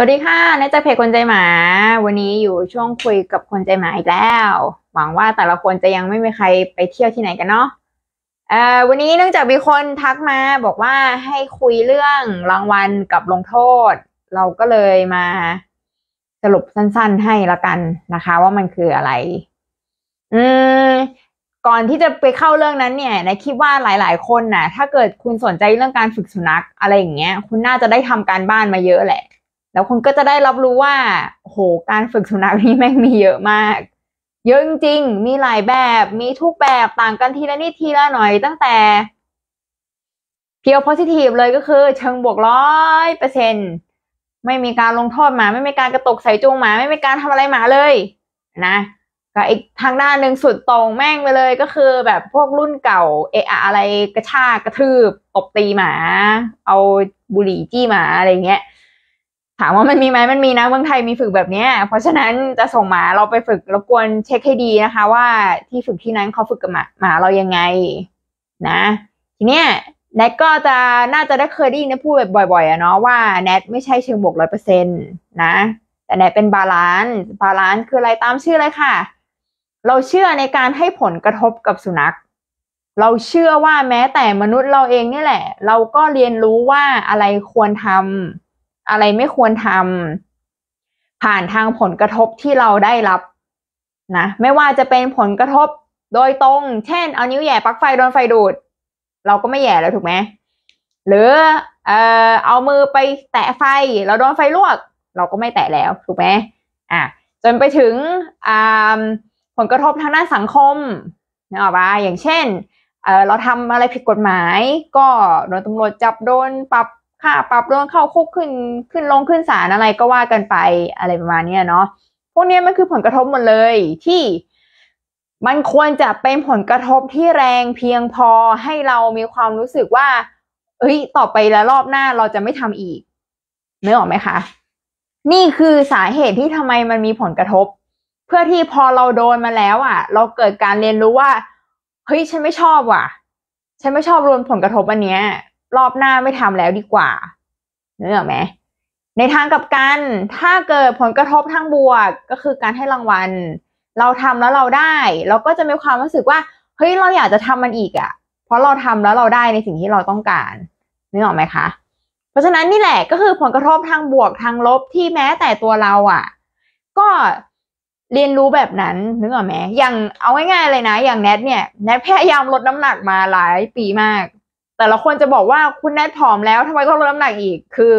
สวัสดีค่ะนาจะเพจคนใจหมา วันนี้อยู่ช่วงคุยกับคนใจหมาอีกแล้ว หวังว่าแต่ละคนจะยังไม่มีใครไปเที่ยวที่ไหนกันเนาะ เอ่อ วันนี้เนื่องจากมีคนทักมา บอกว่าให้คุยเรื่องรางวัลกับลงโทษ เราก็เลยมา สรุปสั้นๆให้แล้วกันนะคะว่ามันคืออะไร อืมก่อนที่จะไปเข้าเรื่องนั้นเนี่ยนะคิดว่าหลายๆคนนะ่ะ ถ้าเกิดคุณสนใจเรื่องการฝึกสุนัขอะไรอย่างเงี้ย คุณน่าจะได้ทำการบ้านมาเยอะแหละแล้วคุณก็จะได้รับรู้ว่าโห การฝึกสุนัขนี่แม่งมีเยอะมาก เยอะจริงๆมีหลายแบบ มีทุกแบบ ต่างกันทีละนิดทีละหน่อย ตั้งแต่เพียวโพซิทีฟเลยก็คือเชิงบวกร้อย เปอร์เซ็นไม่มีการลงโทษหมา ไม่มีการกระตกใส่จูงหมา ไม่มีการทำอะไรหมาเลยนะ ก็อีกทางด้านหนึ่งสุดตรงแม่งไปเลยก็คือแบบพวกรุ่นเก่าเอะอะไรกระชากกระทืบตบตีหมา เอาบุหรี่จี้หมาอะไรเงี้ยถามว่ามันมีไหมมันมีนะ เมืองไทยมีฝึกแบบนี้เพราะฉะนั้นจะส่งหมาเราไปฝึกรบกวนเช็คให้ดีนะคะ ว่าที่ฝึกที่นั้นเขาฝึกกับหมาหมาเรายังไงนะ ทีเนี้ยแนทก็จะน่าจะได้เคยได้ยินพูดแบบบ่อยๆอะเนาะว่า แนทไม่ใช่เชิงบวกร้อยเปอร์เซ็นต์นะ แต่แนทเป็นบาลานซ์บาลานซ์คืออะไรตามชื่อเลยค่ะ เราเชื่อในการให้ผลกระทบกับสุนัขเราเชื่อว่าแม้แต่มนุษย์เราเองนี่แหละ เราก็เรียนรู้ว่าอะไรควรทำอะไรไม่ควรทำผ่านทางผลกระทบที่เราได้รับนะไม่ว่าจะเป็นผลกระทบโดยตรงเช่นเอานิ้วแย่ปลั๊กไฟโดนไฟดูด เราก็ไม่แย่แล้วถูกไหมหรือเออเอามือไปแตะไฟเราโดนไฟลวก เราก็ไม่แตะแล้วถูกไหมอ่ะจนไปถึงอ่าผลกระทบทางด้านสังคมนะกอออย่างเช่นเเราทำอะไรผิดกฎหมาย ก็โดนตำรวจจับโดนปรับค่าปรับโดนเข้าคุกขึ้นขึ้นลงขึ้นศาลอะไรก็ว่ากันไปอะไรประมาณนี้เนาะพวกนี้มันคือผลกระทบหมดเลย ที่มันควรจะเป็นผลกระทบที่แรงเพียงพอให้เรามีความรู้สึกว่า เอ้ยต่อไปแล้วรอบหน้าเราจะไม่ทำอีกนื้ออกไหมคะนี่คือสาเหตุที่ทำไมมันมีผลกระทบ เพื่อที่พอเราโดนมาแล้วอะ่ะ เราเกิดการเรียนรู้ว่าเฮ้ยฉันไม่ชอบว่ะฉันไม่ชอบรวมผลกระทบอันเนี้ยรอบหน้าไม่ทำแล้วดีกว่าเนื้อไหม ในทางกับกันถ้าเกิดผลกระทบทางบวกก็คือการให้รางวัล เราทำแล้วเราได้ เราก็จะมีความรู้สึกว่าเฮ้ยเราอยากจะทำมันอีกอะ่ะ เพราะเราทำแล้วเราได้ในสิ่งที่เราต้องการนึกออกไหมคะ เพราะฉะนั้นนี่แหละก็คือผลกระทบทางบวกทางลบ ที่แม้แต่ตัวเราอะ่ะ ก็เรียนรู้แบบนั้นนึกออกไหมอย่างเอาง่ายๆเลยนะอย่างแนทเนี่ยแนทพยายามลดน้ำหนักมาหลายปีมากแต่ละคนจะบอกว่าคุณแนทผอมแล้วทำไมต้องลดน้ำหนักอีก คือ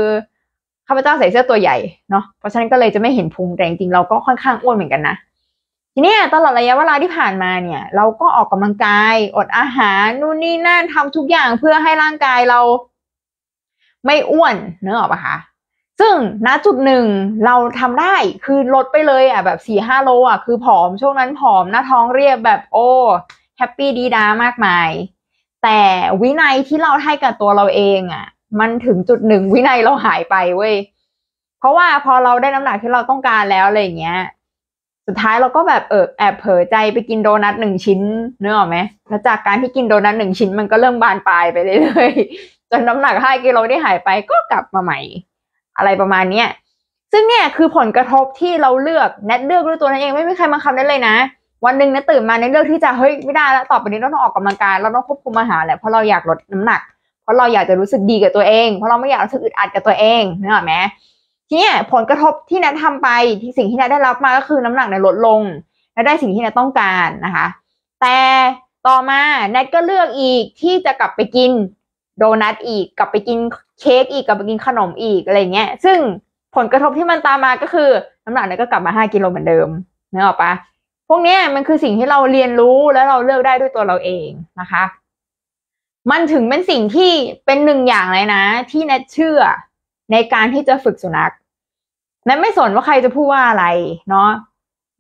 ข้าพเจ้าใส่เสื้อตัวใหญ่เนาะเพราะฉะนั้นก็เลยจะไม่เห็นพุงแต่จริงเราก็ค่อนข้างอ้วนเหมือนกันนะทีนี้ตลอดระยะเวลาที่ผ่านมาเนี่ย เราก็ออกกำลังกาย อดอาหารนู่นนี่นั่นทำทุกอย่างเพื่อให้ร่างกายเรา ไม่อ้วนเนื้อออกปะคะซึ่งณจุดหนึ่งเราทำได้คือลดไปเลยอ่ะแบบสี่ห้าโลอ่ะคือ ผอมช่วงนั้นผอมหน้าท้องเรียบแบบโอ้แฮปปี้ดีดามากมายแต่วินัยที่เราให้กับตัวเราเองอะ่ะ มันถึงจุดหนึ่งวินัยเราหายไปเว้ยเพราะว่าพอเราได้น้ำหนักที่เราต้องการแล้วอะไรเงี้ย สุดท้ายเราก็แบบเออแอบเผลอใจไปกินโดนัทหนึ่งชิ้นเนื้อไหมแล้วจากการที่กินโดนัทหนึ่งชิ้น มันก็เริ่มบานปลายไปเรื่อยๆจนน้าหนักห้ากิโลได้หายไปก็กลับมาใหม่อะไรประมาณเนี้ย ซึ่งเนี่ยคือผลกระทบที่เราเลือกแนทเลือกด้วยตัวนั้นเองไม่มีใครมาคำนั้นเลยนะวันหนึ่งเนี่ยตื่นมาในเรื่องที่จะเฮ้ยไม่ได้แล้วต่อไปนี้เราต้องออกกำลังกายเราต้องควบคุมอาหารแหละเพราะเราอยากลดน้ำหนัก เพราะเราอยากจะรู้สึกดีกับตัวเองเพราะเราไม่อยากรู้สึกอึดอัดกับตัวเองนึกออกไหมทีนี้ผลกระทบที่นัททาไปที่สิ่งที่นัทได้รับมาก็คือน้ำหนักในลดลงและได้สิ่งที่นัทต้องการนะคะ แต่ต่อมาแนทก็เลือกอีกที่จะกลับไปกินโดนัทอีกกลับไปกินเค้กอีกกลับไปกินขนมอีกอะไรเงี้ยซึ่งผลกระทบที่มันตามมาก็คือน้ำหนักเนี่ยก็กลับมา 5กิโลเหมือนเดิมนึกออกปะพวกนี้มันคือสิ่งที่เราเรียนรู้แล้วเราเลือกได้ด้วยตัวเราเองนะคะ มันถึงเป็นสิ่งที่เป็นหนึ่งอย่างเลยนะ ที่แนทเชื่อในการที่จะฝึกสุนัขแนทไม่สนว่าใครจะพูดว่าอะไร เนาะ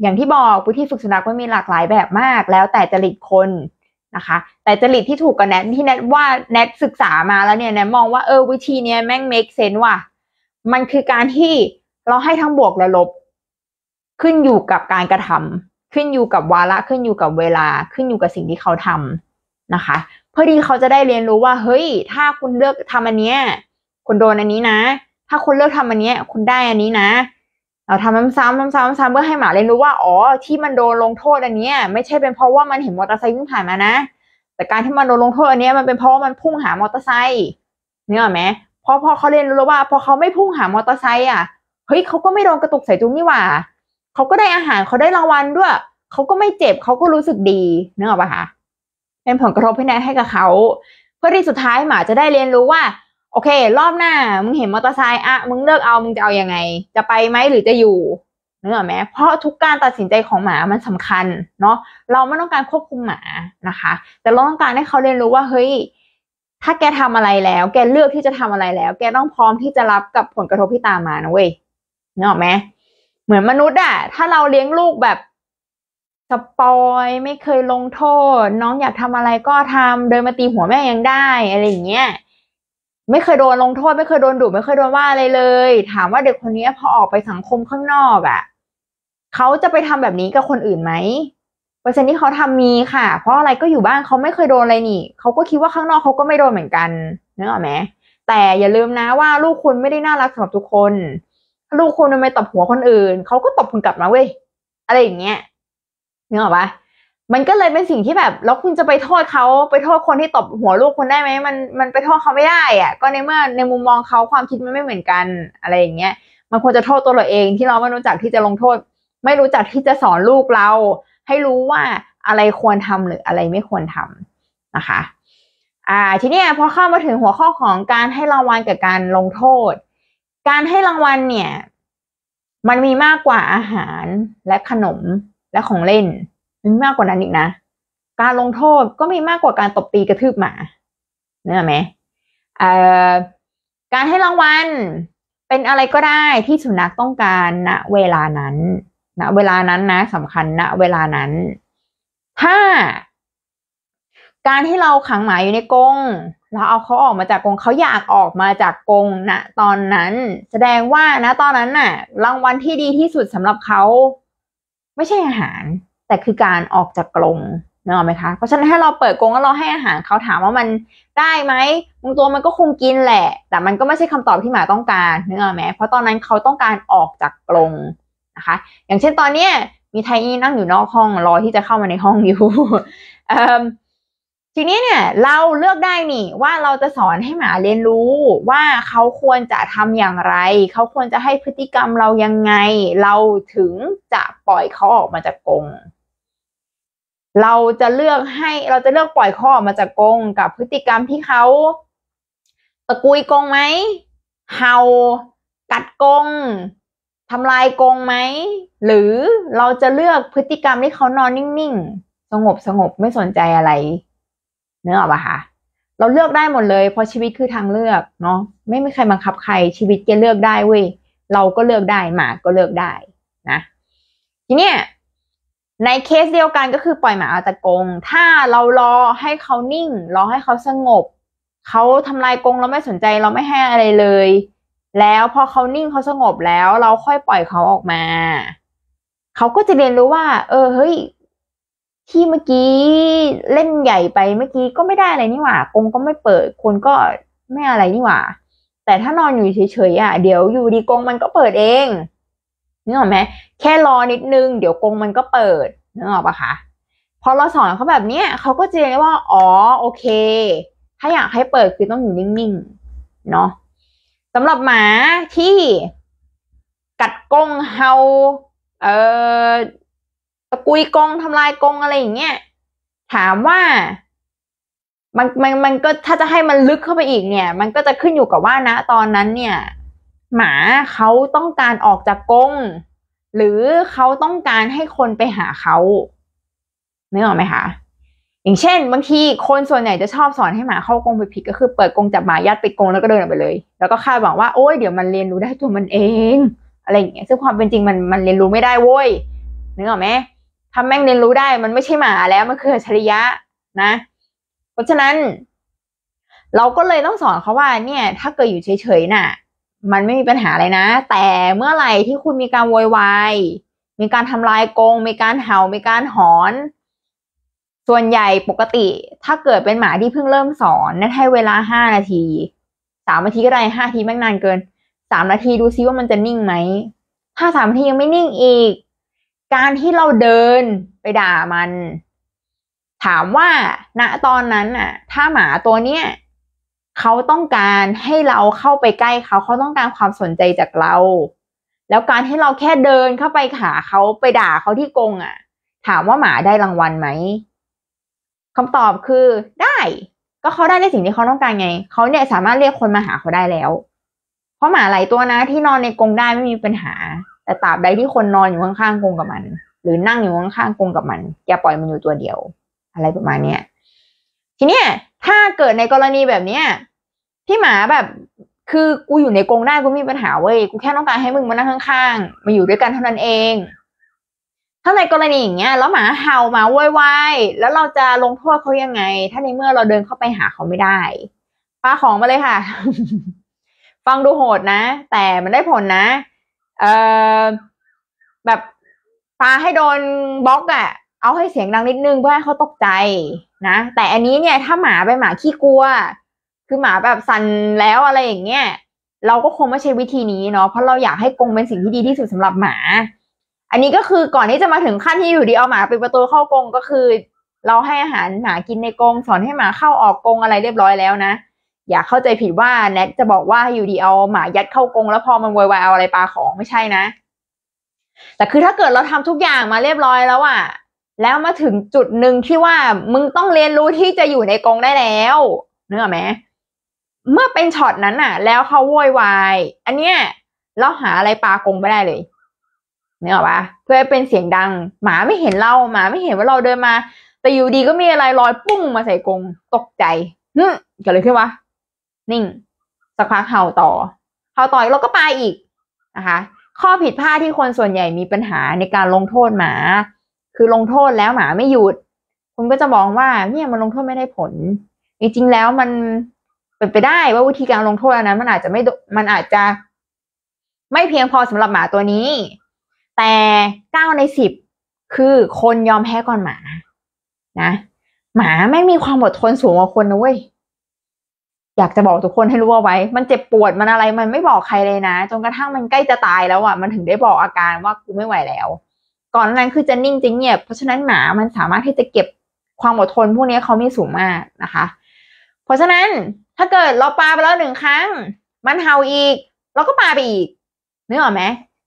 อย่างที่บอกวิธีฝึกสุนัขมันมีหลากหลายแบบมาก แล้วแต่จริตคนนะคะ แต่จริตที่ถูกกับแนทที่แนทว่าแนทศึกษามาแล้วเนี่ยแนทมองว่าเออวิธีเนี้ยแม่ง make sense ว่ะมันคือการที่เราให้ทั้งบวกและลบ ขึ้นอยู่กับการกระทำขึ้นอยู่กับวาระ ขึ้นอยู่กับเวลาขึ้นอยู่กับสิ่งที่เขาทำนะคะเพื่อที่เขาจะได้เรียนรู้ว่าเฮ้ยถ้าคุณเลือกทำอันเนี้ยคุณโดนอันนี้นะ ถ้าคุณเลือกทำอันเนี้ยคุณได้อันนี้นะ เราทำซ้ำๆซ้ำๆซ้ำๆเพื่อให้หมาเรียนรู้ว่า อ๋อ ที่มันโดนลงโทษอันเนี้ยไม่ใช่เป็นเพราะว่ามันเห็นมอเตอร์ไซค์วิ่งผ่านมานะแต่การที่มันโดนลงโทษอันเนี้ยมันเป็นเพราะว่ามันพุ่งหามอเตอร์ไซค์เนี่ยไหมเพราะพอเขาเรียนรู้แล้วว่าพอเขาไม่พุ่งหามอเตอร์ไซค์อ่ะเฮ้ยเขาก็ไม่โดนกระตุกใส่จุ้งนี่หว่าเขาก็ได้อาหารเขาได้รางวัลด้วยเขาก็ไม่เจ็บเขาก็รู้สึกดีนึกออกปะคะเป็นผลกระทบที่แนทให้กับเขาเพื่อที่สุดท้ายหมาจะได้เรียนรู้ว่า โอเครอบหน้ามึงเห็นมอเตอร์ไซค์อะ มึงเลิกเอามึงจะเอาอยัางไง จะไปไหมหรือจะอยู่นึกออกไหมเพราะทุกการตัดสินใจของหมามันสำคัญ เนาะเราไม่ต้องการควบคุมหมานะคะ แต่เราต้องการให้เขาเรียนรู้ว่า เฮ้ย ถ้าแกทำอะไรแล้ว แกเลือกที่จะทำอะไรแล้ว แกต้องพร้อมที่จะรับกับผลกระทบที่ตามมานะเว้ยนึกออกไหมเหมือนมนุษย์อะถ้าเราเลี้ยงลูกแบบสปอยไม่เคยลงโทษ น้องอยากทำอะไรก็ทำเดินมาตีหัวแม่ยังได้อะไรอย่างเงี้ยไม่เคยโดนลงโทษ ไม่เคยโดนดุไม่เคยโดนว่าอะไรเลย ถามว่าเด็กคนนี้พอออกไปสังคมข้างนอกอะเขาจะไปทำแบบนี้กับคนอื่นไหมเปอร์เซ็นต์ที่เขาทำมีค่ะ เพราะอะไรก็อยู่บ้านเขาไม่เคยโดนอะไรนี่เขาก็คิดว่าข้างนอกเขาก็ไม่โดนเหมือนกันนออไหมแต่อย่าลืมนะว่าลูกคุณไม่ได้น่ารักสำหรับทุกคนลูกคุณทำไมตบหัวคนอื่นเขาก็ตบคุณกลับมาเว้ยอะไรอย่างเงี้ยนึกออกปะมันก็เลยเป็นสิ่งที่แบบ แล้วคุณจะไปโทษเขาไปโทษคนที่ตบหัวลูกคุณได้ไหมมันมันไปโทษเขาไม่ได้อะก็ในเมื่อในมุมมองเขาความคิดมันไม่เหมือนกันอะไรอย่างเงี้ยมันควรจะโทษตัวเราเอง ที่เราไม่รู้จักที่จะลงโทษ ไม่รู้จักที่จะสอนลูกเรา ให้รู้ว่าอะไรควรทำหรืออะไรไม่ควรทำนะคะอ่าทีนี้พอเข้ามาถึงหัวข้อของการให้รางวัลกับการลงโทษการให้รางวัลเนี่ย มันมีมากกว่าอาหารและขนมและของเล่น มันมากกว่านั้นอีกนะ การลงโทษก็มีมากกว่าการตบตีกระทืบหมาเนี่ยไหมการให้รางวัลเป็นอะไรก็ได้ที่สุนัขต้องการณเวลานั้นณเวลานั้นนะสำคัญณเวลานั้นถ้าการที่เราขังหมาอยู่ในกรงเราเอาเขาออกมาจากกรงเขาอยากออกมาจากกรงนะตอนนั้นแสดงว่านะ ตอนนั้นน่ะรางวัลที่ดีที่สุดสำหรับเขาไม่ใช่อาหาร แต่คือการออกจากกรงเนอะไหมคะเพราะฉะนั้นถ้าเราเปิดกรงแล้วเราให้อาหารเขาถามว่ามันได้ไหมบางตัวมันก็คงกินแหละ แต่มันก็ไม่ใช่คำตอบที่หมาต้องการเนอะไหมเพราะตอนนั้นเขาต้องการออกจากกรงนะคะ อย่างเช่นตอนเนี้ยมีไทนี่นั่งอยู่นอกห้อง รอที่จะเข้ามาในห้องอยู่ทีนี้เนี่ย เราเลือกได้นี่ว่าเราจะสอนให้หมาเรียนรู้ว่าเขาควรจะทำอย่างไร เขาควรจะให้พฤติกรรมเรายังไง เราถึงจะปล่อยเขาออกมาจากกรงเราจะเลือกให้เราจะเลือกปล่อยเขาออกมาจากกรงกับพฤติกรรมที่เขาตะกุยกรงไหมเห่ากัดกรงทำลายกรงไหมหรือเราจะเลือกพฤติกรรมที่เขานอนนิ่งๆ สงบสงบไม่สนใจอะไรเนื้อออกมาค่ะ เราเลือกได้หมดเลย เพราะชีวิตคือทางเลือกเนาะ ไม่มีใครบังคับใครชีวิตแกเลือกได้เว้ย เราก็เลือกได้หมาก็เลือกได้นะ ทีเนี้ยในเคสเดียวกันก็คือปล่อยหมาอาตะกง ถ้าเรารอให้เขานิ่ง รอให้เขาสงบเขาทำลายกงเราไม่สนใจเราไม่ให้อะไรเลย แล้วพอเขานิ่งเขาสงบแล้วเราค่อยปล่อยเขาออกมา เขาก็จะเรียนรู้ว่า เออเฮ้ยที่เมื่อกี้เล่นใหญ่ไปเมื่อกี้ก็ไม่ได้อะไรนี่หว่ากงก็ไม่เปิดคนก็ไม่อะไรนี่หว่า แต่ถ้านอนอยู่เฉยๆอ่ะเดี๋ยวอยู่ดีกงมันก็เปิดเองนึกออกไหมแค่รอนิดนึงเดี๋ยวกงมันก็เปิดนึกออกปะคะพอเราสอนเขาแบบเนี้ย เขาก็จะเรียนว่าอ๋อโอเค ถ้าอยากให้เปิดคือต้องอยู่นิ่งๆเนาะสำหรับหมาที่กัดกงเฮาเอ่อตะกุยกงทำลายกงอะไรอย่างเงี้ยถามว่ามันมันมันก็ถ้าจะให้มันลึกเข้าไปอีกเนี่ย มันก็จะขึ้นอยู่กับว่านะตอนนั้นเนี่ย หมาเขาต้องการออกจากกงหรือเขาต้องการให้คนไปหาเขาเนื้ออไหมคะอย่างเช่น บางทีคนส่วนใหญ่จะชอบสอนให้หมาเข้ากองไปผิดก็คือเปิดกองจับหมายัดไปกองแล้วก็เดินออกไปเลย แล้วก็คาดหวังว่าโอ้ยเดี๋ยวมันเรียนรู้ได้ตัวมันเองอะไรอย่างเงี้ยซึ่งความเป็นจริงมันมันเรียนรู้ไม่ได้โว้ยเนื้ออไหมทำแม่งเรียนรู้ได้มันไม่ใช่หมาแล้วมันคืออัจฉริยะนะ เพราะฉะนั้น เราก็เลยต้องสอนเขาว่าเนี่ย ถ้าเกิดอยู่เฉย ๆ น่ะ มันไม่มีปัญหาเลยนะ แต่เมื่อไหร่ที่คุณมีการโวยวายมีการทำลายกรงมีการเห่ามีการหอน ส่วนใหญ่ปกติ ถ้าเกิดเป็นหมาที่เพิ่งเริ่มสอนนั่นให้เวลาห้านาทีสามนาทีก็ได้ห้าทีไม่นานเกินสามนาทีดูซิว่ามันจะนิ่งไหมถ้าสามนาทียังไม่นิ่งอีกการที่เราเดินไปด่ามัน ถามว่าณตอนนั้นน่ะ ถ้าหมาตัวเนี้ยเขาต้องการให้เราเข้าไปใกล้เขาเขาต้องการความสนใจจากเรา แล้วการที่เราแค่เดินเข้าไปหาเขาไปด่าเขาที่กรงอะ่ะ ถามว่าหมาได้รางวัลไหมคำตอบคือได้ ก็เขาได้ในสิ่งที่เขาต้องการไงเขาเนี่ยสามารถเรียกคนมาหาเขาได้แล้ว เพราะหมาหลายตัวนะ ที่นอนในกรงได้ไม่มีปัญหาแต่ตราบใดที่คนนอนอยู่ข้างๆกงกับมัน หรือนั่งอยู่ข้างๆกงกับมันอย่าปล่อยมันอยู่ตัวเดียว อะไรประมาณเนี้ยทีเนี้ยถ้าเกิดในกรณีแบบเนี้ยที่หมาแบบคือกูอยู่ในกรงได้กูมีปัญหาเว้ยกูแค่ต้องการให้มึงมานั่งข้างๆมาอยู่ด้วยกันเท่านั้นเอง ถ้าในกรณีอย่างเงี้ยแล้วหมาเห่ามาว้ยวายแล้วเราจะลงโทษเขายังไง ถ้าในเมื่อเราเดินเข้าไปหาเขาไม่ได้ปาของมาเลยค่ะ ฟังดูโหดนะ แต่มันได้ผลนะเออแบบปาให้โดนบล็อกอะ่ะเอาให้เสียงดังนิดนึงเพื่อให้เขาตกใจนะแต่อันนี้เนี่ย ถ้าหมาเป็นหมาขี้กลัวคือหมาแบบสั่นแล้วอะไรอย่าง เงี้ยเราก็คงไม่ใช่วิธีนี้เนาะเพราะเราอยากให้กรงเป็นสิ่งที่ดีที่สุดสำหรับหมา อันนี้ก็คือก่อนที่จะมาถึงขั้นที่อยู่ดีเอาหมาไปประตูเข้ากรงก็คือ เราให้อาหารหมากินในกรงสอนให้หมาเข้าออกกรงอะไรเรียบร้อยแล้วนะอย่าเข้าใจผิดว่าแน็กจะบอกว่าอยู่ดีเอาหมายัดเข้ากรงแล้วพอมันวยวายเอาอะไรปลาของไม่ใช่นะ แต่คือถ้าเกิดเราทำทุกอย่างมาเรียบร้อยแล้วอะแล้วมาถึงจุดหนึ่งที่ว่ามึงต้องเรียนรู้ที่จะอยู่ในกรงได้แล้วเนื้อไหมเมื่อเป็นช็อตนั้นอะแล้วเขาโวยวายอันเนี้ย เราหาอะไรปลากรงไม่ได้เลยเนี่ยหรอปะเพื่อเป็นเสียงดัง หมาไม่เห็นเราหมาไม่เห็นว่าเราเดินมา แต่อยู่ดีก็มีอะไรลอยปุ้งมาใส่กรงตกใจฮึเกิดอะไรขึ้นวะนิ่งสักพักเห่าต่อเห่าต่อแล้วก็ไปอีกนะคะข้อผิดพลาดที่คนส่วนใหญ่มีปัญหาในการลงโทษหมา คือลงโทษแล้วหมาไม่หยุด คุณก็จะมองว่า เนี่ยมันลงโทษไม่ได้ผลจริงๆแล้วมันเป็นไปได้ว่าวิธีการลงโทษอันนั้นมันอาจจะไม่มันอาจจะไม่เพียงพอสำหรับหมาตัวนี้ แต่เก้าในสิบคือคนยอมแพ้ก่อนหมานะ หมาไม่มีความอดทนสูงกว่าคนนะเว้ยอยากจะบอกทุกคนให้รู้เอาไว้ มันเจ็บปวดมันอะไร มันไม่บอกใครเลยนะ จนกระทั่งมันใกล้จะตายแล้วอ่ะ มันถึงได้บอกอาการว่ากูไม่ไหวแล้ว ก่อนนั้นคือจะนิ่งจะเงียบ เพราะฉะนั้นหมา มันสามารถที่จะเก็บความอดทนพวกนี้เขามีสูงมากนะคะ เพราะฉะนั้นถ้าเกิดเราปาไปแล้วหนึ่งครั้ง มันเห่าอีกเราก็ปาไปอีกนึกออกไหม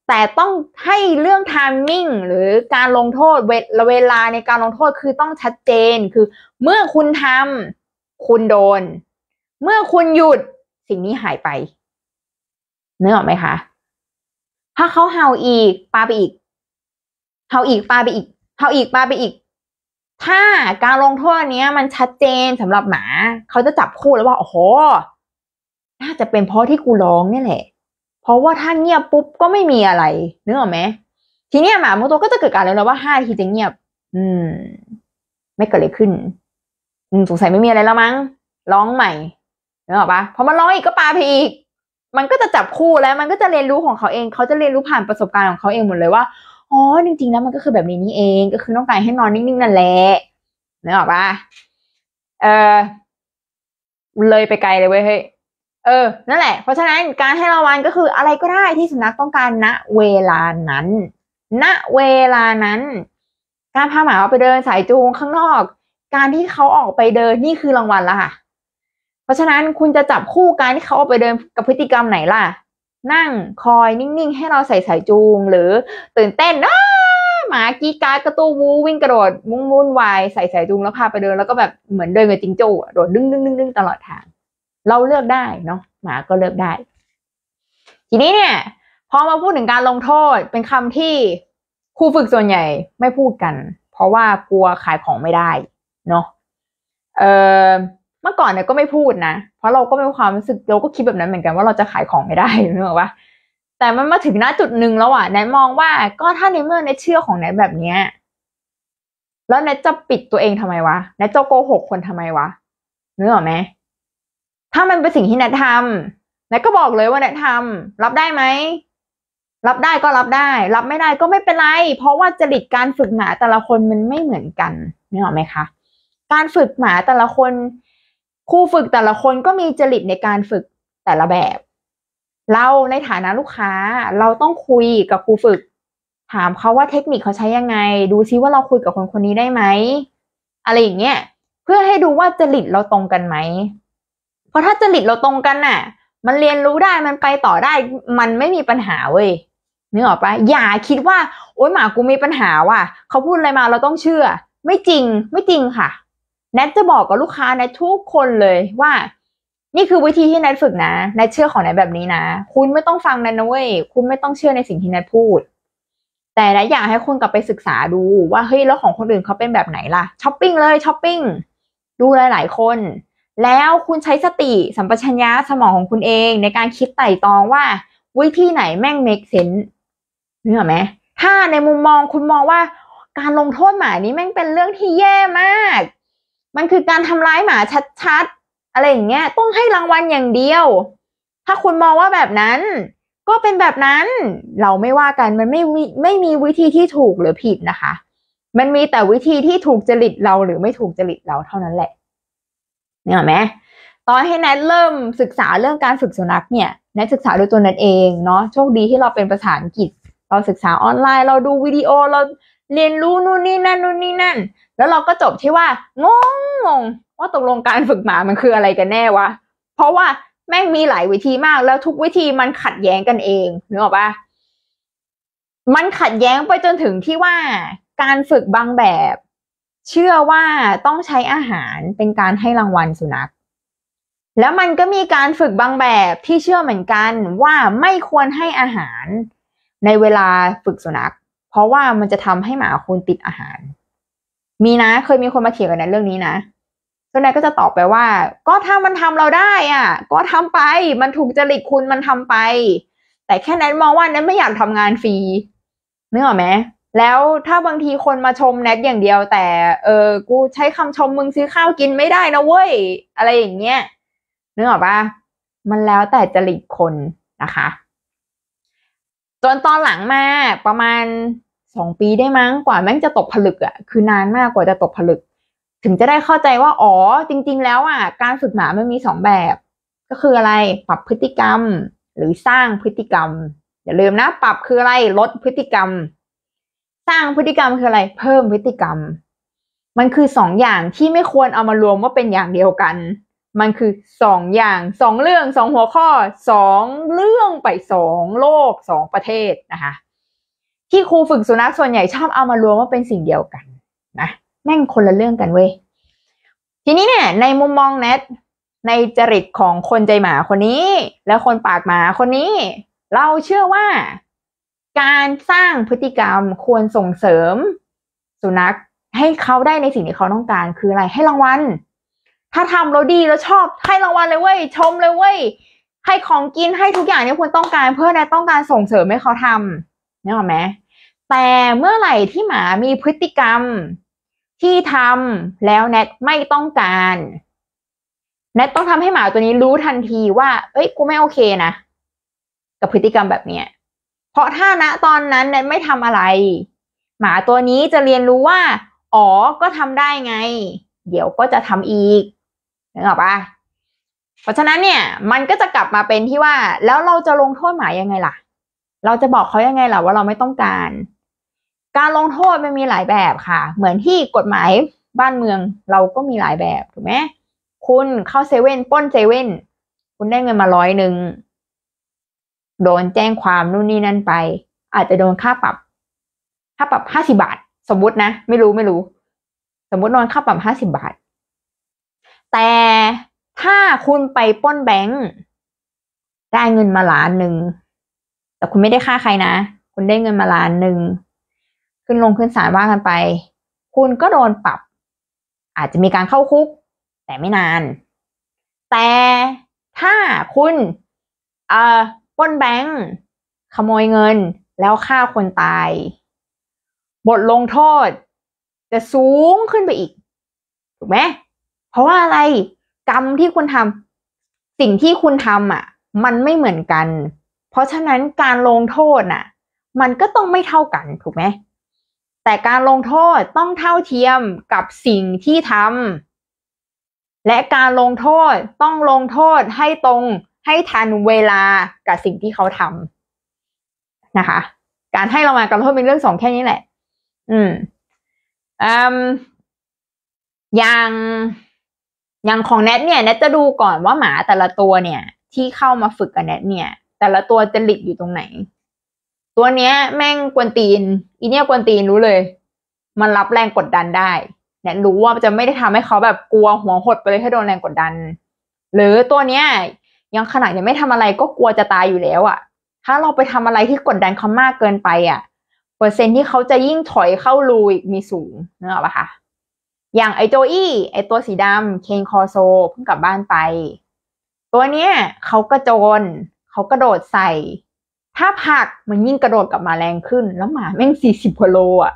แต่ต้องให้เรื่องทามมิ่งหรือการลงโทษเวลาในการลงโทษคือต้องชัดเจน คือ เมื่อคุณทำคุณโดนเมื่อคุณหยุดสิ่งนี้หายไปเนื้อออกไหมคะถ้าเขาเห่าอีก ปาไปอีกเห่าอีกปาไปอีกเห่าอีกปาไปอีก ถ้าการลงโทษเนี้ย มันชัดเจนสำหรับหมาเขาจะจับคู่แล้วว่าโอ้โหน่าจะเป็นเพราะที่กูร้องนี่แหละเพราะว่าถ้าเงียบปุ๊บก็ไม่มีอะไรเนื้อออกไหมทีเนี้ยหมาบางตัวก็จะเกิดการแล้วนะว่าห้าทีจะเงียบ อืม ไม่เกิดอะไรขึ้นอืมสงสัยไม่มีอะไรแล้วมั้ง ร้องใหม่นึกออกปะพอมันร้องอีกก็ปาไปอีก มันก็จะจับคู่แล้ว มันก็จะเรียนรู้ของเขาเอง เขาจะเรียนรู้ผ่านประสบการณ์ของเขาเองหมดเลยว่าอ๋อจริงๆ แล้วมันก็คือแบบนี้นี่เองก็คือต้องการให้นอนนิ่งๆนั่นแหละนึกออกปะเออเลยไปไกลเลยเว้ยเฮ้ยเออ นั่นแหละเพราะฉะนั้นการให้รางวัลก็คืออะไรก็ได้ที่สุนัขต้องการณเวลานั้น ณเวลานั้นการพาหมาออกไปเดินสายจูงข้างนอก การที่เขาออกไปเดินนี่คือรางวัลละค่ะเพราะฉะนั้นคุณจะจับคู่การที่เขาเอาไปเดินกับพฤติกรรมไหนล่ะ นั่งคอยนิ่งๆให้เราใส่สายจูงหรือ ตื่นเต้นอ้าหมากีการกระตูวูวิ่งกระโดดมุ่งมุ่นวายใส่สายจูง แล้วพาไปเดินแล้วก็แบบเหมือนเดินกับจิงโจ้โดดดึงดึงดึงดึงตลอดทาง เราเลือกได้เนาะหมาก็เลือกได้ ทีนี้เนี่ยพอมาพูดถึงการลงโทษเป็นคำที่ครูฝึกส่วนใหญ่ไม่พูดกัน เพราะว่ากลัวขายของไม่ได้เนาะเออเมื่อก่อนเนี่ยก็ไม่พูดนะเพราะเราก็มีความรู้สึกเราก็คิดแบบนั้นเหมือนกัน ว่าเราจะขายของไม่ได้นึกออวปะแต่มันมาถึงหน้าจุดหนึ่งแล้วอะแนทมองว่าก็ถ้าในเมื่อแนทเชื่อของแนทแบบเนี้ยแล้วแนทจะปิดตัวเองทำไมวะแนทจะโกหกคนทำไมวะนึกออกไหมถ้ามันเป็นสิ่งที่แนททำแนทก็บอกเลยว่าแนททำรับได้ไหมรับได้ก็รับได้ รับไม่ได้ก็ไม่เป็นไร เพราะว่าจริตการฝึกหมาแต่ละคนมันไม่เหมือนกันนึกออกไหมคะการฝึกหมาแต่ละคนครูฝึกแต่ละคนก็มีจริตในการฝึกแต่ละแบบ เราในฐานะลูกค้าเราต้องคุยกับครูฝึก ถามเขาว่าเทคนิคเขาใช้ยังไง ดูซิว่าเราคุยกับคนคนนี้ได้ไหมอะไรอย่างเงี้ยเพื่อให้ดูว่าจริตเราตรงกันไหมเพราะถ้าจริตเราตรงกันน่ะ มันเรียนรู้ได้มันไปต่อได้มันไม่มีปัญหาเว้ยนึกออกปะอย่าคิดว่า โอ๊ยหมากูมีปัญหาว่ะเขาพูดอะไรมาเราต้องเชื่อ ไม่จริงไม่จริงค่ะแนทจะบอกกับลูกค้าแนททุกคนเลยว่า นี่คือวิธีที่แนทฝึกนะแนทเชื่อของแนทแบบนี้นะ คุณไม่ต้องฟังแนทนะเว้ยคุณไม่ต้องเชื่อในสิ่งที่แนทพูดแต่แนทอยากให้คุณกลับไปศึกษาดูว่าเฮ้ยแล้วของคนอื่นเขาเป็นแบบไหนล่ะช้อปปิ้งเลยช้อปปิ้งดูหลาย ๆ คน แล้วคุณใช้สติสัมปชัญญะสมองของคุณเอง ในการคิดไต่ตองว่า วิธีไหนแม่งเมกเซ e นเห็นไหมถ้าในมุมมองคุณมองว่าการลงโทษหมานี้แม่งเป็นเรื่องที่แย่มากมันคือการทำร้ายหมาชัดๆ อะไรอย่างเงี้ยต้องให้รางวัลอย่างเดียว ถ้าคุณมองว่าแบบนั้น ก็เป็นแบบนั้น เราไม่ว่ากันมันไม่มีไม่มีวิธีที่ถูกหรือผิดนะคะ มันมีแต่วิธีที่ถูกจริตเราหรือไม่ถูกจริตเราเท่านั้นแหละเนี่ยไหมตอนให้แนทเริ่มศึกษาเรื่องการฝึกสุนัขเนี่ยแนทศึกษาด้วยตัวนัทเองเนาะโชคดีที่เราเป็นภาษาอังกฤษเราศึกษาออนไลน์เราดูวิดีโอเราเรียนรู้นู่นนี่นั่นนู่นนี่นั่นแล้วเราก็จบที่ว่างงงงว่าตกลงการฝึกหมามันคืออะไรกันแน่วะ เพราะว่า แม่งมีหลายวิธีมากแล้วทุกวิธีมันขัดแย้งกันเองนึกออกปะมันขัดแย้งไปจนถึงที่ว่า การฝึกบางแบบ เชื่อว่าต้องใช้อาหารเป็นการให้รางวัลสุนัข แล้วมันก็มีการฝึกบางแบบที่เชื่อเหมือนกันว่าไม่ควรให้อาหารในเวลาฝึกสุนัข เพราะว่ามันจะทำให้หมาคุณติดอาหารมีนะเคยมีคนมาเถียงกันในเรื่องนี้นะตั้นายก็จะตอบไปว่า ก็ถ้ามันทำเราได้อ่ะ ก็ทำไป มันถูกจริตคุณมันทำไป แต่แค่นั้นมองว่านั้นไม่อยากทำงานฟรีนึกออกไหมแล้วถ้าบางทีคนมาชมแนทอย่างเดียว แต่ เออ กูใช้คำชมมึงซื้อข้าวกินไม่ได้นะเว้ยอะไรอย่างเงี้ยนึกออกปะมันแล้วแต่จริตคนนะคะจนตอนหลังมาประมาณสองปีได้มั้งกว่าแม่งจะตกผลึกอะคือ นานมากกว่าจะตกผลึก ถึงจะได้เข้าใจว่าอ๋อ จริงๆ แล้วอะการฝึกหมามันมีสองแบบ ก็คืออะไรปรับพฤติกรรมหรือสร้างพฤติกรรม อย่าลืมนะปรับคืออะไรลดพฤติกรรม สร้างพฤติกรรมคืออะไรเพิ่มพฤติกรรม มันคือสองอย่างที่ไม่ควรเอามารวมว่าเป็นอย่างเดียวกัน มันคือสองอย่างสองเรื่องสองหัวข้อสองเรื่องไปสองโลกสองประเทศนะคะที่ครูฝึกสุนัขส่วนใหญ่ชอบเอามารวมว่าเป็นสิ่งเดียวกันนะแม่งคนละเรื่องกันเว้ยทีนี้เนี่ย ในมุมมองเนทในจริตของคนใจหมาคนนี้ และคนปากหมาคนนี้ เราเชื่อว่า การสร้างพฤติกรรมควรส่งเสริม สุนัขให้เขาได้ในสิ่งที่เขาต้องการคืออะไรให้รางวัล ถ้าทำเราดีแล้วชอบ ให้รางวัลเลยเว้ยชมเลยเว้ยให้ของกินให้ทุกอย่างที่คุณต้องการ เพื่อนะต้องการส่งเสริมให้เขาทำนี่หรอไหมแต่เมื่อไหร่ที่หมามีพฤติกรรมที่ทำแล้วแนทไม่ต้องการแนทต้องทำให้หมาตัวนี้รู้ทันทีว่าเอ้ยกูไม่โอเคนะ กับพฤติกรรมแบบเนี้ย เพราะถ้าณตอนนั้นแนทไม่ทำอะไร หมาตัวนี้จะเรียนรู้ว่า อ๋อก็ทำได้ไง เดี๋ยวก็จะทำอีกนึกออกปะเพราะฉะนั้นเนี่ยมันก็จะกลับมาเป็นที่ว่า แล้วเราจะลงโทษหมายังไงล่ะ เราจะบอกเขายังไงล่ะว่าเราไม่ต้องการการลงโทษมันมีหลายแบบค่ะเหมือนที่กฎหมายบ้านเมืองเราก็มีหลายแบบถูกไหมคุณเข้าเซเว่นป้นเซเว่น คุณได้เงินมาร้อยหนึ่งโดนแจ้งความนู่นนี่นั่นไป อาจจะโดนค่าปรับ ค่าปรับห้าสิบาท สมมตินะ ไม่รู้ไม่รู้ สมมตินอนค่าปรับห้าสิบาท แต่ถ้าคุณไปป้นแบงค์ได้เงินมาล้านหนึ่งแต่คุณไม่ได้ค่าใครนะคุณได้เงินมาล้านหนึ่งึ้นลงขึ้นศาลว่ากันไป คุณก็โดนปรับ อาจจะมีการเข้าคุก แต่ไม่นาน แต่ถ้าคุณเอ่อป้นแบงค์ขโมยเงินแล้วฆ่าคนตาย บทลงโทษจะสูงขึ้นไปอีก ถูกไหมเพราะว่าอะไรกรรมที่คุณทำสิ่งที่คุณทำอะ่ะมันไม่เหมือนกัน เพราะฉะนั้นการลงโทษน่ะ มันก็ต้องไม่เท่ากันถูกไหมแต่การลงโทษต้องเท่าเทียมกับสิ่งที่ทำ และการลงโทษต้องลงโทษให้ตรงให้ทันเวลากับสิ่งที่เขาทำนะคะ การให้เรามากระโทษเป็นเรื่องสองแค่นี้แหละ อืมอือย่างอย่างของแนทเนี่ยแนทจะดูก่อนว่าหมาแต่ละตัวเนี่ย ที่เข้ามาฝึกกับแนทเนี่ย แต่ละตัวจะหลีกอยู่ตรงไหนตัวเนี้ยแม่งกวนตีน อีเนี่ยกวนตีนรู้เลย มันรับแรงกดดันได้ เนี่ยรู้ว่าจะไม่ได้ทำให้เขาแบบกลัวหัวหดไปเลยถ้าโดนแรงกดดัน หรือตัวเนี้ยยังขนาดยังไม่ทำอะไรก็กลัวจะตายอยู่แล้วอะ่ะ ถ้าเราไปทำอะไรที่กดดันเขามากเกินไปอะ่ะ เปอร์เซ็นต์ที่เขาจะยิ่งถอยเข้ารูอีกมีสูงนึกออกปะคะอย่างไอโจอี้ไอตัวสีดำเคนคอโซเพิ่งกลับบ้านไป ตัวเนี้ยเขากระโจนเขากระโดดใส่ถ้าผักมันยิ่งกระโดดกลับมาแรงขึ้นแล้วหมาแม่งสี่สิบกว่าโลอ่ะ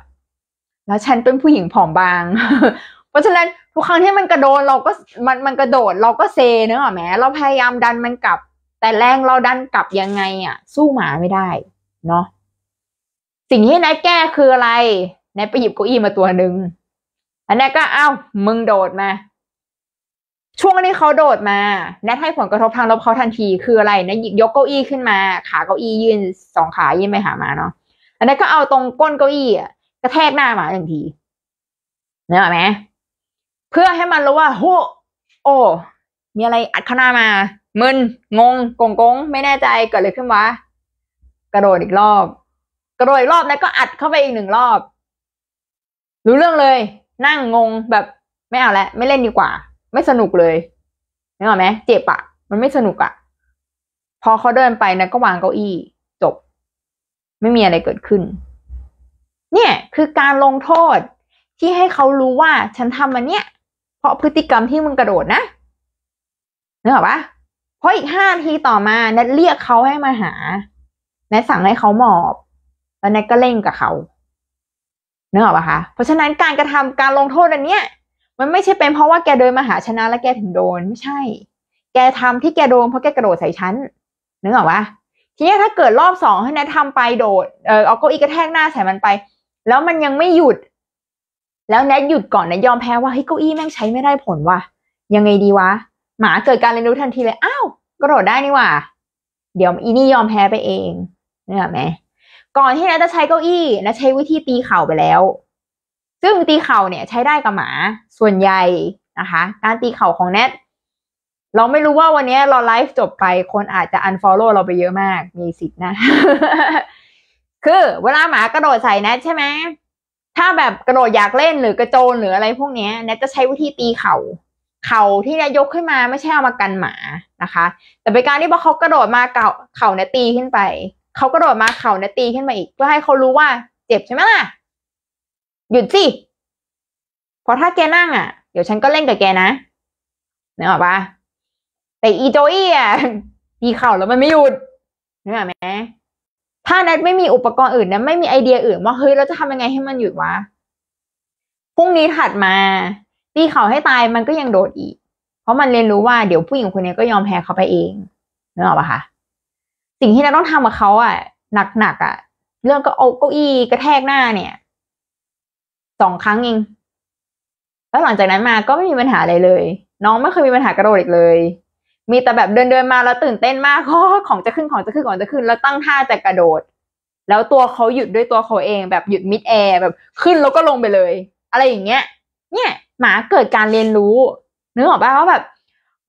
แล้วฉันเป็นผู้หญิงผอมบางเพราะฉะนั้นทุกครั้งที่มันกระโดดเราก็มันมันกระโดดเราก็เซเนอะแมเราพยายามดันมันกลับ แต่แรงเราดันกลับยังไงอ่ะ สู้หมาไม่ได้เนาะสิ่งที่นายแก้คืออะไรนายไปหยิบเก้าอี้มาตัวหนึ่งอันนี้ก็เอา้า มึงโดดมาช่วงนี้เขาโดดมา แนทให้ผลกระทบทางลบเขาทันที คืออะไรนะยกยกเก้าอี้ขึ้นมา ขาเก้าอี้ยืนสองขายื่นไปหามาเนาะอันนั้นก็เอาตรงก้นเก้าอี้กระแทกหน้าหมาทันทีเนี่ยไหม เพื่อให้มันรู้ว่าโหโอ้มีอะไรอัดข้างหน้ามา มึนงงกงกงไม่แน่ใจเกิดอะไรขึ้นวะ กระโดดอีกรอบ กระโดดอีกรอบนวก็อัดเข้าไปอีกหนึ่งรอบ รู้เรื่องเลย นั่งงงแบบไม่เอาละไม่เล่นดีกว่าไม่สนุกเลยนึกออกไหมเจ็บอะมันไม่สนุกอะพอเขาเดินไปนะก็วางเก้าอี้จบ ไม่มีอะไรเกิดขึ้น เนี่ยคือการลงโทษที่ให้เขารู้ว่าฉันทำมันเนี่ย เพราะพฤติกรรมที่มึงกระโดดนะนึกออกปะเพราะอีกห้าทีต่อมานัดเรียกเขาให้มาหานัดสั่งให้เขาหมอบแล้วนัดก็เล่งกับเขาเนึกออกปะคะ เพราะฉะนั้นการกระทำการลงโทษอันเนี้ยมันไม่ใช่เป็นเพราะว่าแกเดินมาหาชนะแล้วแกถึงโดนไม่ใช่ แกทำที่แกโดนเพราะแกกระโดดใส่ฉันนึกออกปะทีนี้ถ้าเกิดรอบสองให้นะทำไปโดดเออเอาก็อีกกระแทกหน้าใส่มันไป แล้วมันยังไม่หยุด แล้วแนทหยุดก่อนนะยอมแพ้ว่าเฮ้ยเก้าอี้แม่งใช้ไม่ได้ผลว่ะยังไงดีวะหมาเกิดการเรียนรู้ทันทีเลยอ้าวกระโดดได้นี่ว่ะเดี๋ยวอีนี่ยอมแพ้ไปเองเนี่ยไหมก่อนที่นัทจะใช้เก้าอี้นัทใช้วิธีตีเข่าไปแล้วซึ่งตีเข่าเนี่ยใช้ได้กับหมา ส่วนใหญ่นะคะ การตีเข่าของแนทเราไม่รู้ว่าวันนี้เราไลฟ์จบไป คนอาจจะอันฟอลโล่เราไปเยอะมาก มีสิทธินะคือเวลาหมากระโดดใส่แนทใช่ไหมถ้าแบบกระโดดอยากเล่นหรือกระโจนหรืออะไรพวกนี้แนทจะใช้วิธีตีเข่าเข่าที่แนทยกขึ้นมาไม่ใช่เอามากันหมานะคะ แต่เป็นการที่พอเขากระโดดมาเข่าเข่าแนทตีขึ้นไปเขากระโดดมาเข่าแนทตีขึ้นมาอีก เพื่อให้เขารู้ว่าเจ็บใช่ไหมล่ะหยุดสิเพราะถ้าแกนั่งอ่ะเดี๋ยวฉันก็เล่นกับแกนะนึกออกปะ แต่อีโจอี้อ่ะตีเข่าแล้วมันไม่หยุดนึกออกไหมถ้าแนทไม่มีอุปกรณ์อื่นนะไม่มีไอเดียอื่นว่าเฮ้ยเราจะทำยังไงให้มันหยุดวะ พรุ่งนี้ถัดมาตีเข่าให้ตายมันก็ยังโดดอีก เพราะมันเรียนรู้ว่าเดี๋ยวผู้หญิงคนนี้ก็ยอมแพ้เขาไปเองนึกออกปะคะ สิ่งที่เราต้องทำกับเขาอ่ะ หนักๆอ่ะ เรื่องก็เอาเก้าอี้กระแทกหน้าเนี่ยสองครั้งเอง แล้วหลังจากนั้นมาก็ไม่มีปัญหาอะไรเลย น้องไม่เคยมีปัญหากระโดดอีกเลย มีแต่แบบเดินเดินมาแล้วตื่นเต้นมากก็ของจะขึ้นของจะขึ้นของจะขึ้นแล้วตั้งท่าจะกระโดด แล้วตัวเขาหยุดด้วยตัวเขาเองแบบหยุดมิดแอร์แบบขึ้นแล้วก็ลงไปเลย อะไรอย่างเงี้ย เนี่ยหมาเกิดการเรียนรู้นึกออกป่ะว่าแบบ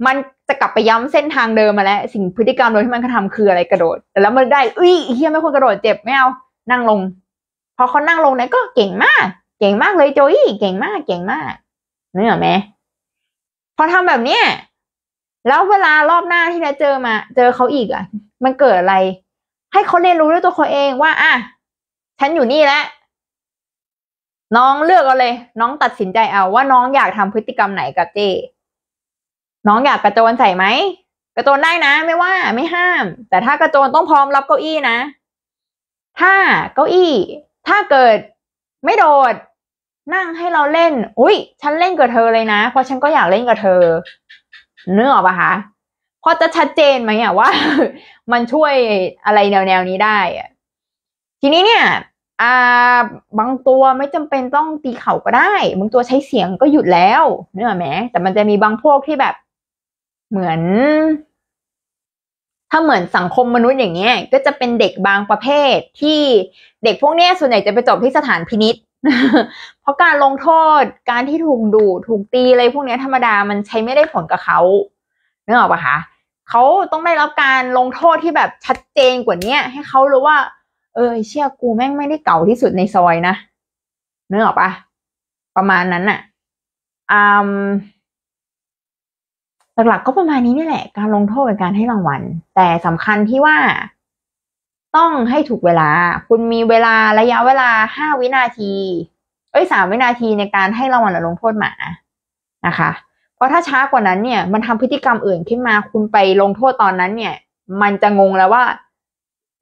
มันจะกลับไปย้ำเส้นทางเดิมมาแล้วสิ่งพฤติกรรมโดยที่มันกระทำคืออะไรกระโดดแต่แล้วมันได้ อุ้ยเฮียไม่ควรกระโดดเจ็บไม่เอานั่งลงพอเขานั่งลงเนี่ยก็เก่งมากเก่งมากเลยโจยเก่งมากเก่งมากนึหรอไหม พอทำแบบเนี้ยแล้วเวลารอบหน้าที่เราเจอมา เจอเขาอีกอะ่ะ มันเกิดอะไร ให้เขาเรียนรู้ด้วยตัวเขาเองว่าอ่ะฉันอยู่นี่แล้วน้องเลือกเอาเลย น้องตัดสินใจเอาว่าน้องอยากทำพฤติกรรมไหนกับเจน้องอยากกระโจนใส่ไหม กระโจนได้นะไม่ว่า ไม่ห้าม แต่ถ้ากระโจนต้องพร้อมรับเก้าอี้นะถ้าเก้าอี้ ถ้าเกิดไม่โดดนั่งให้เราเล่น อุ้ย ฉันเล่นกับเธอเลยนะ เพราะฉันก็อยากเล่นกับเธอ เนื้อออกปะคะพอจะชัดเจนไหมอะว่ามันช่วยอะไรแนวๆนี้ได้อทีนี้เนี่ยอ่าบางตัวไม่จำเป็นต้องตีเข่าก็ได้บางตัวใช้เสียงก็หยุดแล้ว เนื้อแหมแต่มันจะมีบางพวกที่แบบเหมือน ถ้าเหมือนสังคมมนุษย์อย่างเงี้ย ก็จะเป็นเด็กบางประเภท ที่เด็กพวกเนี้ยส่วนใหญ่จะไปจบที่สถานพินิษเพราะการลงโทษการที่ถูก ดูถูกตีอะไรพวกนี้ธรรมดามันใช้ไม่ได้ผลกับเขาเนื่ออกปะคะเขาต้องได้รับการลงโทษที่แบบชัดเจนกว่าเนี้ยให้เขารู้ว่า เออเชี่ยกูแม่งไม่ได้เก่าที่สุดในซอยนะเนื่ออกปะประมาณนั้นอะอ่าหลักๆก็ประมาณนี้นี่แหละการลงโทษกับการให้รางวัลแต่สำคัญที่ว่าต้องให้ถูกเวลาคุณมีเวลาระยะเวลาห้าวินาทีเอ้ยสามวินาทีในการให้รางวัลลงโทษหมานะคะ เพราะถ้าช้ากว่านั้นเนี่ยมันทำพฤติกรรมอื่นขึ้นมาคุณไปลงโทษตอนนั้นเนี่ย มันจะงงแล้วว่า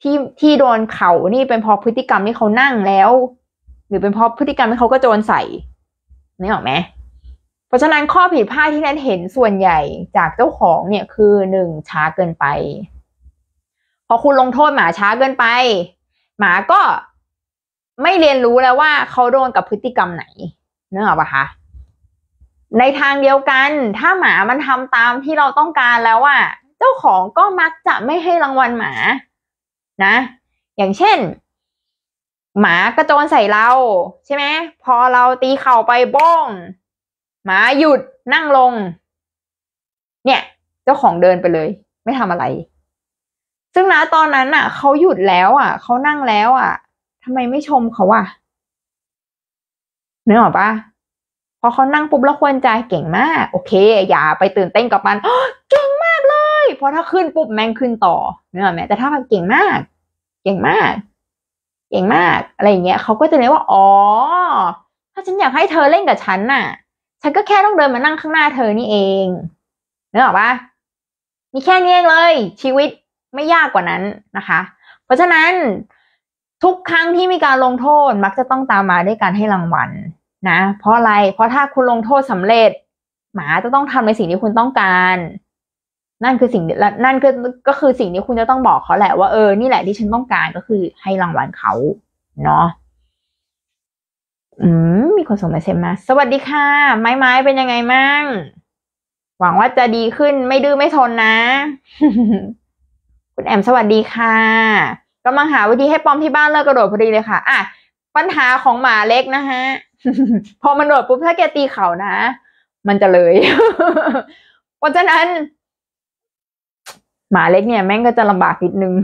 ที่ที่โดนเขานี่เป็นเพราะพฤติกรรมที่เขานั่งแล้ว หรือเป็นเพราะพฤติกรรมที่เขาก็โจรใส่นี่ออกไหมเพราะฉะนั้นข้อผิดพลาดที่แนนเห็นส่วนใหญ่จากเจ้าของเนี่ยคือหนึ่งช้าเกินไปพอคุณลงโทษหมาช้าเกินไปหมาก็ไม่เรียนรู้แล้วว่าเขาโดนกับพฤติกรรมไหน เนื้อออกปะคะในทางเดียวกันถ้าหมามันทำตามที่เราต้องการแล้วอะเจ้าของก็มักจะไม่ให้รางวัลหมานะ อย่างเช่น หมากระโจนใส่เราใช่ไหมพอเราตีเข่าไปบ้องหมาหยุดนั่งลง เนี่ยเจ้าของเดินไปเลย ไม่ทำอะไรซึ่งนะตอนนั้นอ่ะเขาหยุดแล้วอ่ะเขานั่งแล้วอ่ะ ทำไมไม่ชมเขาอ่ะเนื้ออปะพอเขานั่งปุ๊บแล้วควรจะเก่งมาก โอเค อย่าไปตื่นเต้นกับมันเก่งมากเลย เพราะถ้าขึ้นปุ๊บแมงขึ้นต่อเนื้อไหมแต่ถ้าแบบเก่งมาก เก่งมาก เก่งมากอะไรอย่างเงี้ยเขาก็จะเรียกว่าอ๋อถ้าฉันอยากให้เธอเล่นกับฉันน่ะ ฉันก็แค่ต้องเดินมานั่งข้างหน้าเธอนี่เองเนื้อรอปะมีแค่นี้เองเลย ชีวิตไม่ยากกว่านั้นนะคะ เพราะฉะนั้นทุกครั้งที่มีการลงโทษมักจะต้องตามมาด้วยการให้รางวัล นะ เพราะอะไร เพราะถ้าคุณลงโทษสำเร็จ หมาจะต้องทำในสิ่งที่คุณต้องการ นั่นคือสิ่งนั่นือก็คือสิ่งที่คุณจะต้องบอกเขาแหละว่าเออนี่แหละที่ฉันต้องการก็คือให้รางวัลเขาเนาะอืมมีคนส่งมาเซมมาสวัสดีค่ะไม้ไม้เป็นยังไงมั่งหวังว่าจะดีขึ้น ไม่ดื้อไม่ทนนะคุณแอมสวัสดีค่ะกำลังหาวิธีให้ปอมที่บ้านเลิกกระโดดพอดีเลยค่ะอ่ะปัญหาของหมาเล็กนะฮะ พอมันโดดปุ๊บ ถ้าแกตีเข่านะ มันจะเลยเพราะฉะนั้น หมาเล็กเนี่ยแม่งก็จะลำบากนิดนึง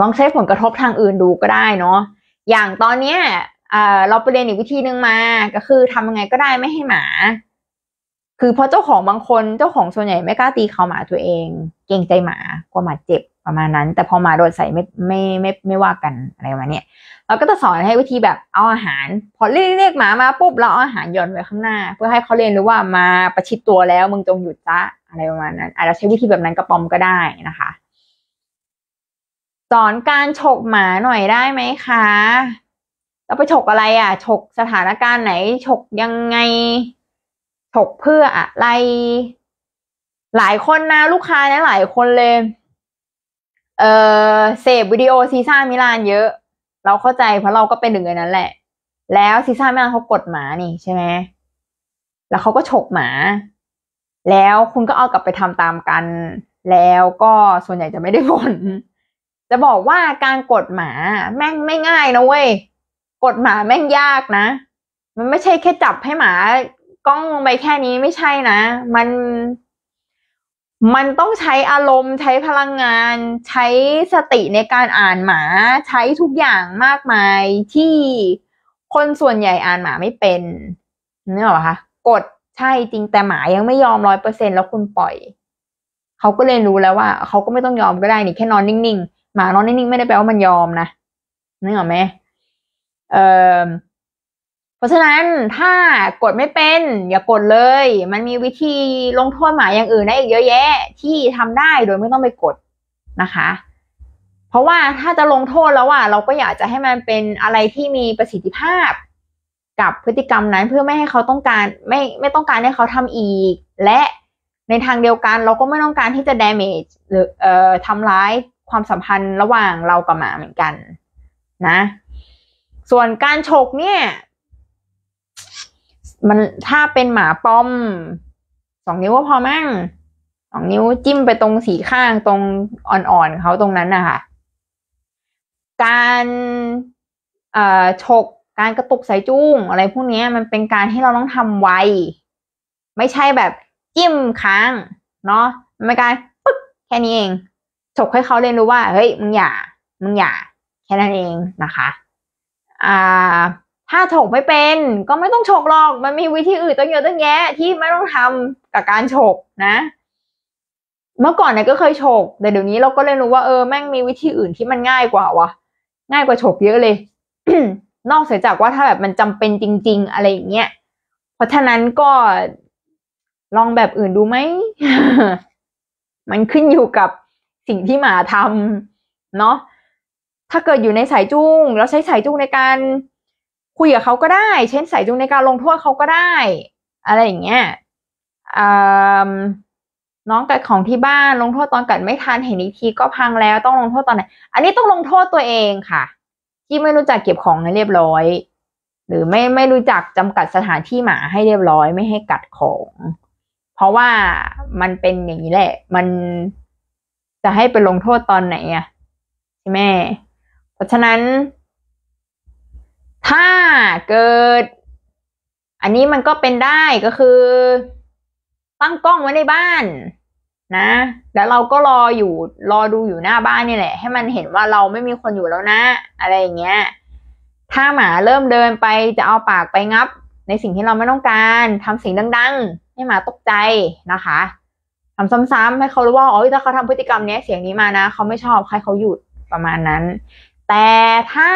ลองใช้ผลกระทบทางอื่นดูก็ได้เนาะอย่างตอนเนี้ยเราไปเรียนอีกวิธีหนึ่งมา ก็คือทำยังไงก็ได้ไม่ให้หมาคือพอเจ้าของบางคนเจ้าของส่วนใหญ่ไม่กล้าตีเขาหมาตัวเอง เกรงใจหมากลัวหมาเจ็บประมาณนั้น แต่พอหมาโดนใส่ไม่ไม่ไม่ไม่ว่ากันอะไรประมาณนี้เราก็จะสอนให้วิธีแบบเอาอาหาร พอเรียกเรียกหมามาปุ๊บเราเอาอาหารย่อนไว้ข้างหน้า เพื่อให้เขาเรียนรู้ว่ามาประชิดตัวแล้วมึงจงหยุดซะอะไรประมาณนั้นอาจจะใช้วิธีแบบนั้นกระปอมก็ได้นะคะสอนการฉกหมาหน่อยได้ไหมคะเราไปฉกอะไรอ่ะ ฉกสถานการณ์ไหนฉกยังไงถกเพื่ออะไร หลายคนนะลูกค้านะหลายคนเลย เออเสพวิดีโอซีซ่ามิลานเยอะ เราเข้าใจ เพราะเราก็เป็นหนึ่งในนั้น แหละ แล้วซีซ่ามิลานเขากดหมานี่ใช่ไหมแล้วเขาก็ฉกหมา แล้วคุณก็เอากลับไปทำตามกันแล้วก็ส่วนใหญ่จะไม่ได้ผลจะบอกว่าการกดหมาแม่งไม่ง่ายนะเว้ยกดหมาแม่งยากนะมันไม่ใช่แค่จับให้หมากล้องลงไปแค่นี้ไม่ใช่นะ มัน มันต้องใช้อารมณ์ใช้พลังงานใช้สติในการอ่านหมาใช้ทุกอย่างมากมายที่คนส่วนใหญ่อ่านหมาไม่เป็นนี่หรอคะกดใช่จริงแต่หมายังไม่ยอมร้อยเปอร์เซ็นแล้วคุณปล่อย เขาก็เลยรู้แล้วว่าเขาก็ไม่ต้องยอมก็ได้นี่แค่นอนนิ่งๆ หมานอนนิ่งๆ ไม่ได้แปลว่ามันยอมนะนี่หรอไหมเอ่อราะฉะนั้นถ้ากดไม่เป็น อย่ากดเลย มันมีวิธีลงโทษหมาอย่างอื่นได้อีกเยอะแยะที่ทำได้โดยไม่ต้องไปกดนะคะ เพราะว่าถ้าจะลงโทษแล้วอะเราก็อยากจะให้มันเป็นอะไรที่มีประสิทธิภาพ กับพฤติกรรมนั้นเพื่อไม่ให้เขาต้องการไม่ไม่ต้องการให้เขาทำอีก และในทางเดียวกันเราก็ไม่ต้องการที่จะ damage หรือเอ่อทำร้ายความสัมพันธ์ระหว่างเรากับหมาเหมือนกันนะ ส่วนการฉกเนี่ยมันถ้าเป็นหมาป้อมสองนิ้วก็พอมั้งสองนิ้วจิ้มไปตรงสีข้างตรงอ่อนๆเขาตรงนั้นนะคะการเออ่ฉกการกระตุกสายจุ้ง อะไรพวกนี้มันเป็นการที่เราต้องทำไวไม่ใช่แบบจิ้มค้างเนาะมันการปึ๊บแค่นี้เองฉกให้เขาเรียนรู้ว่าเฮ้ยมึงอย่ามึงอย่า แค่นั้นเองนะคะ อ่าถ้าฉกไม่เป็น ก็ไม่ต้องฉกหรอก มันมีวิธีอื่นตั้งเยอะตั้งแยะ ที่ไม่ต้องทำกับการฉก นะ เมื่อก่อนเนี่ยก็เคยฉกแต่เดี๋ยวนี้เราก็เลยรู้ว่า เออแม่งมีวิธีอื่นที่มันง่ายกว่าวะง่ายกว่าฉกเยอะเลยนอกเสียจากว่าถ้าแบบมันจำเป็นจริง ๆ อะไรอย่างเงี้ยเพราะฉะนั้นก็ลองแบบอื่นดูไหมมันขึ้นอยู่กับสิ่งที่หมาทำเนาะถ้าเกิดอยู่ในสายจูงแล้วใช้สายจูงในการคุยกับเขาก็ได้เช่นใส่จูงในการลงโทษเขาก็ได้ อะไรอย่างเงี้ยน้องกัดของที่บ้านลงโทษตอนกัดไม่ทันเห็นอีกทีก็พังแล้วต้องลงโทษตอนไหนอันนี้ต้องลงโทษตัวเองค่ะ ที่ไม่รู้จักเก็บของให้เรียบร้อย หรือไม่ไม่รู้จักจำกัดสถานที่หมาให้เรียบร้อย ไม่ให้กัดของเพราะว่ามันเป็นอย่างนี้แหละ มันจะให้ไปลงโทษตอนไหนอะใช่ไหมเพราะฉะนั้นถ้าเกิด อันนี้มันก็เป็นได้ก็คือ ตั้งกล้องไว้ในบ้านนะ แล้วเราก็รออยู่รอดูอยู่หน้าบ้านนี่แหละ ให้มันเห็นว่าเราไม่มีคนอยู่แล้วนะ อะไรอย่างเงี้ยถ้าหมาเริ่มเดินไปจะเอาปากไปงับ ในสิ่งที่เราไม่ต้องการทำเสียงดังๆให้หมาตกใจนะคะทำซ้ำๆให้เขารู้ว่า อ๋อถ้าเขาทำพฤติกรรมนี้เสียงนี้มานะเขาไม่ชอบใครเขาหยุดประมาณนั้น แต่ถ้า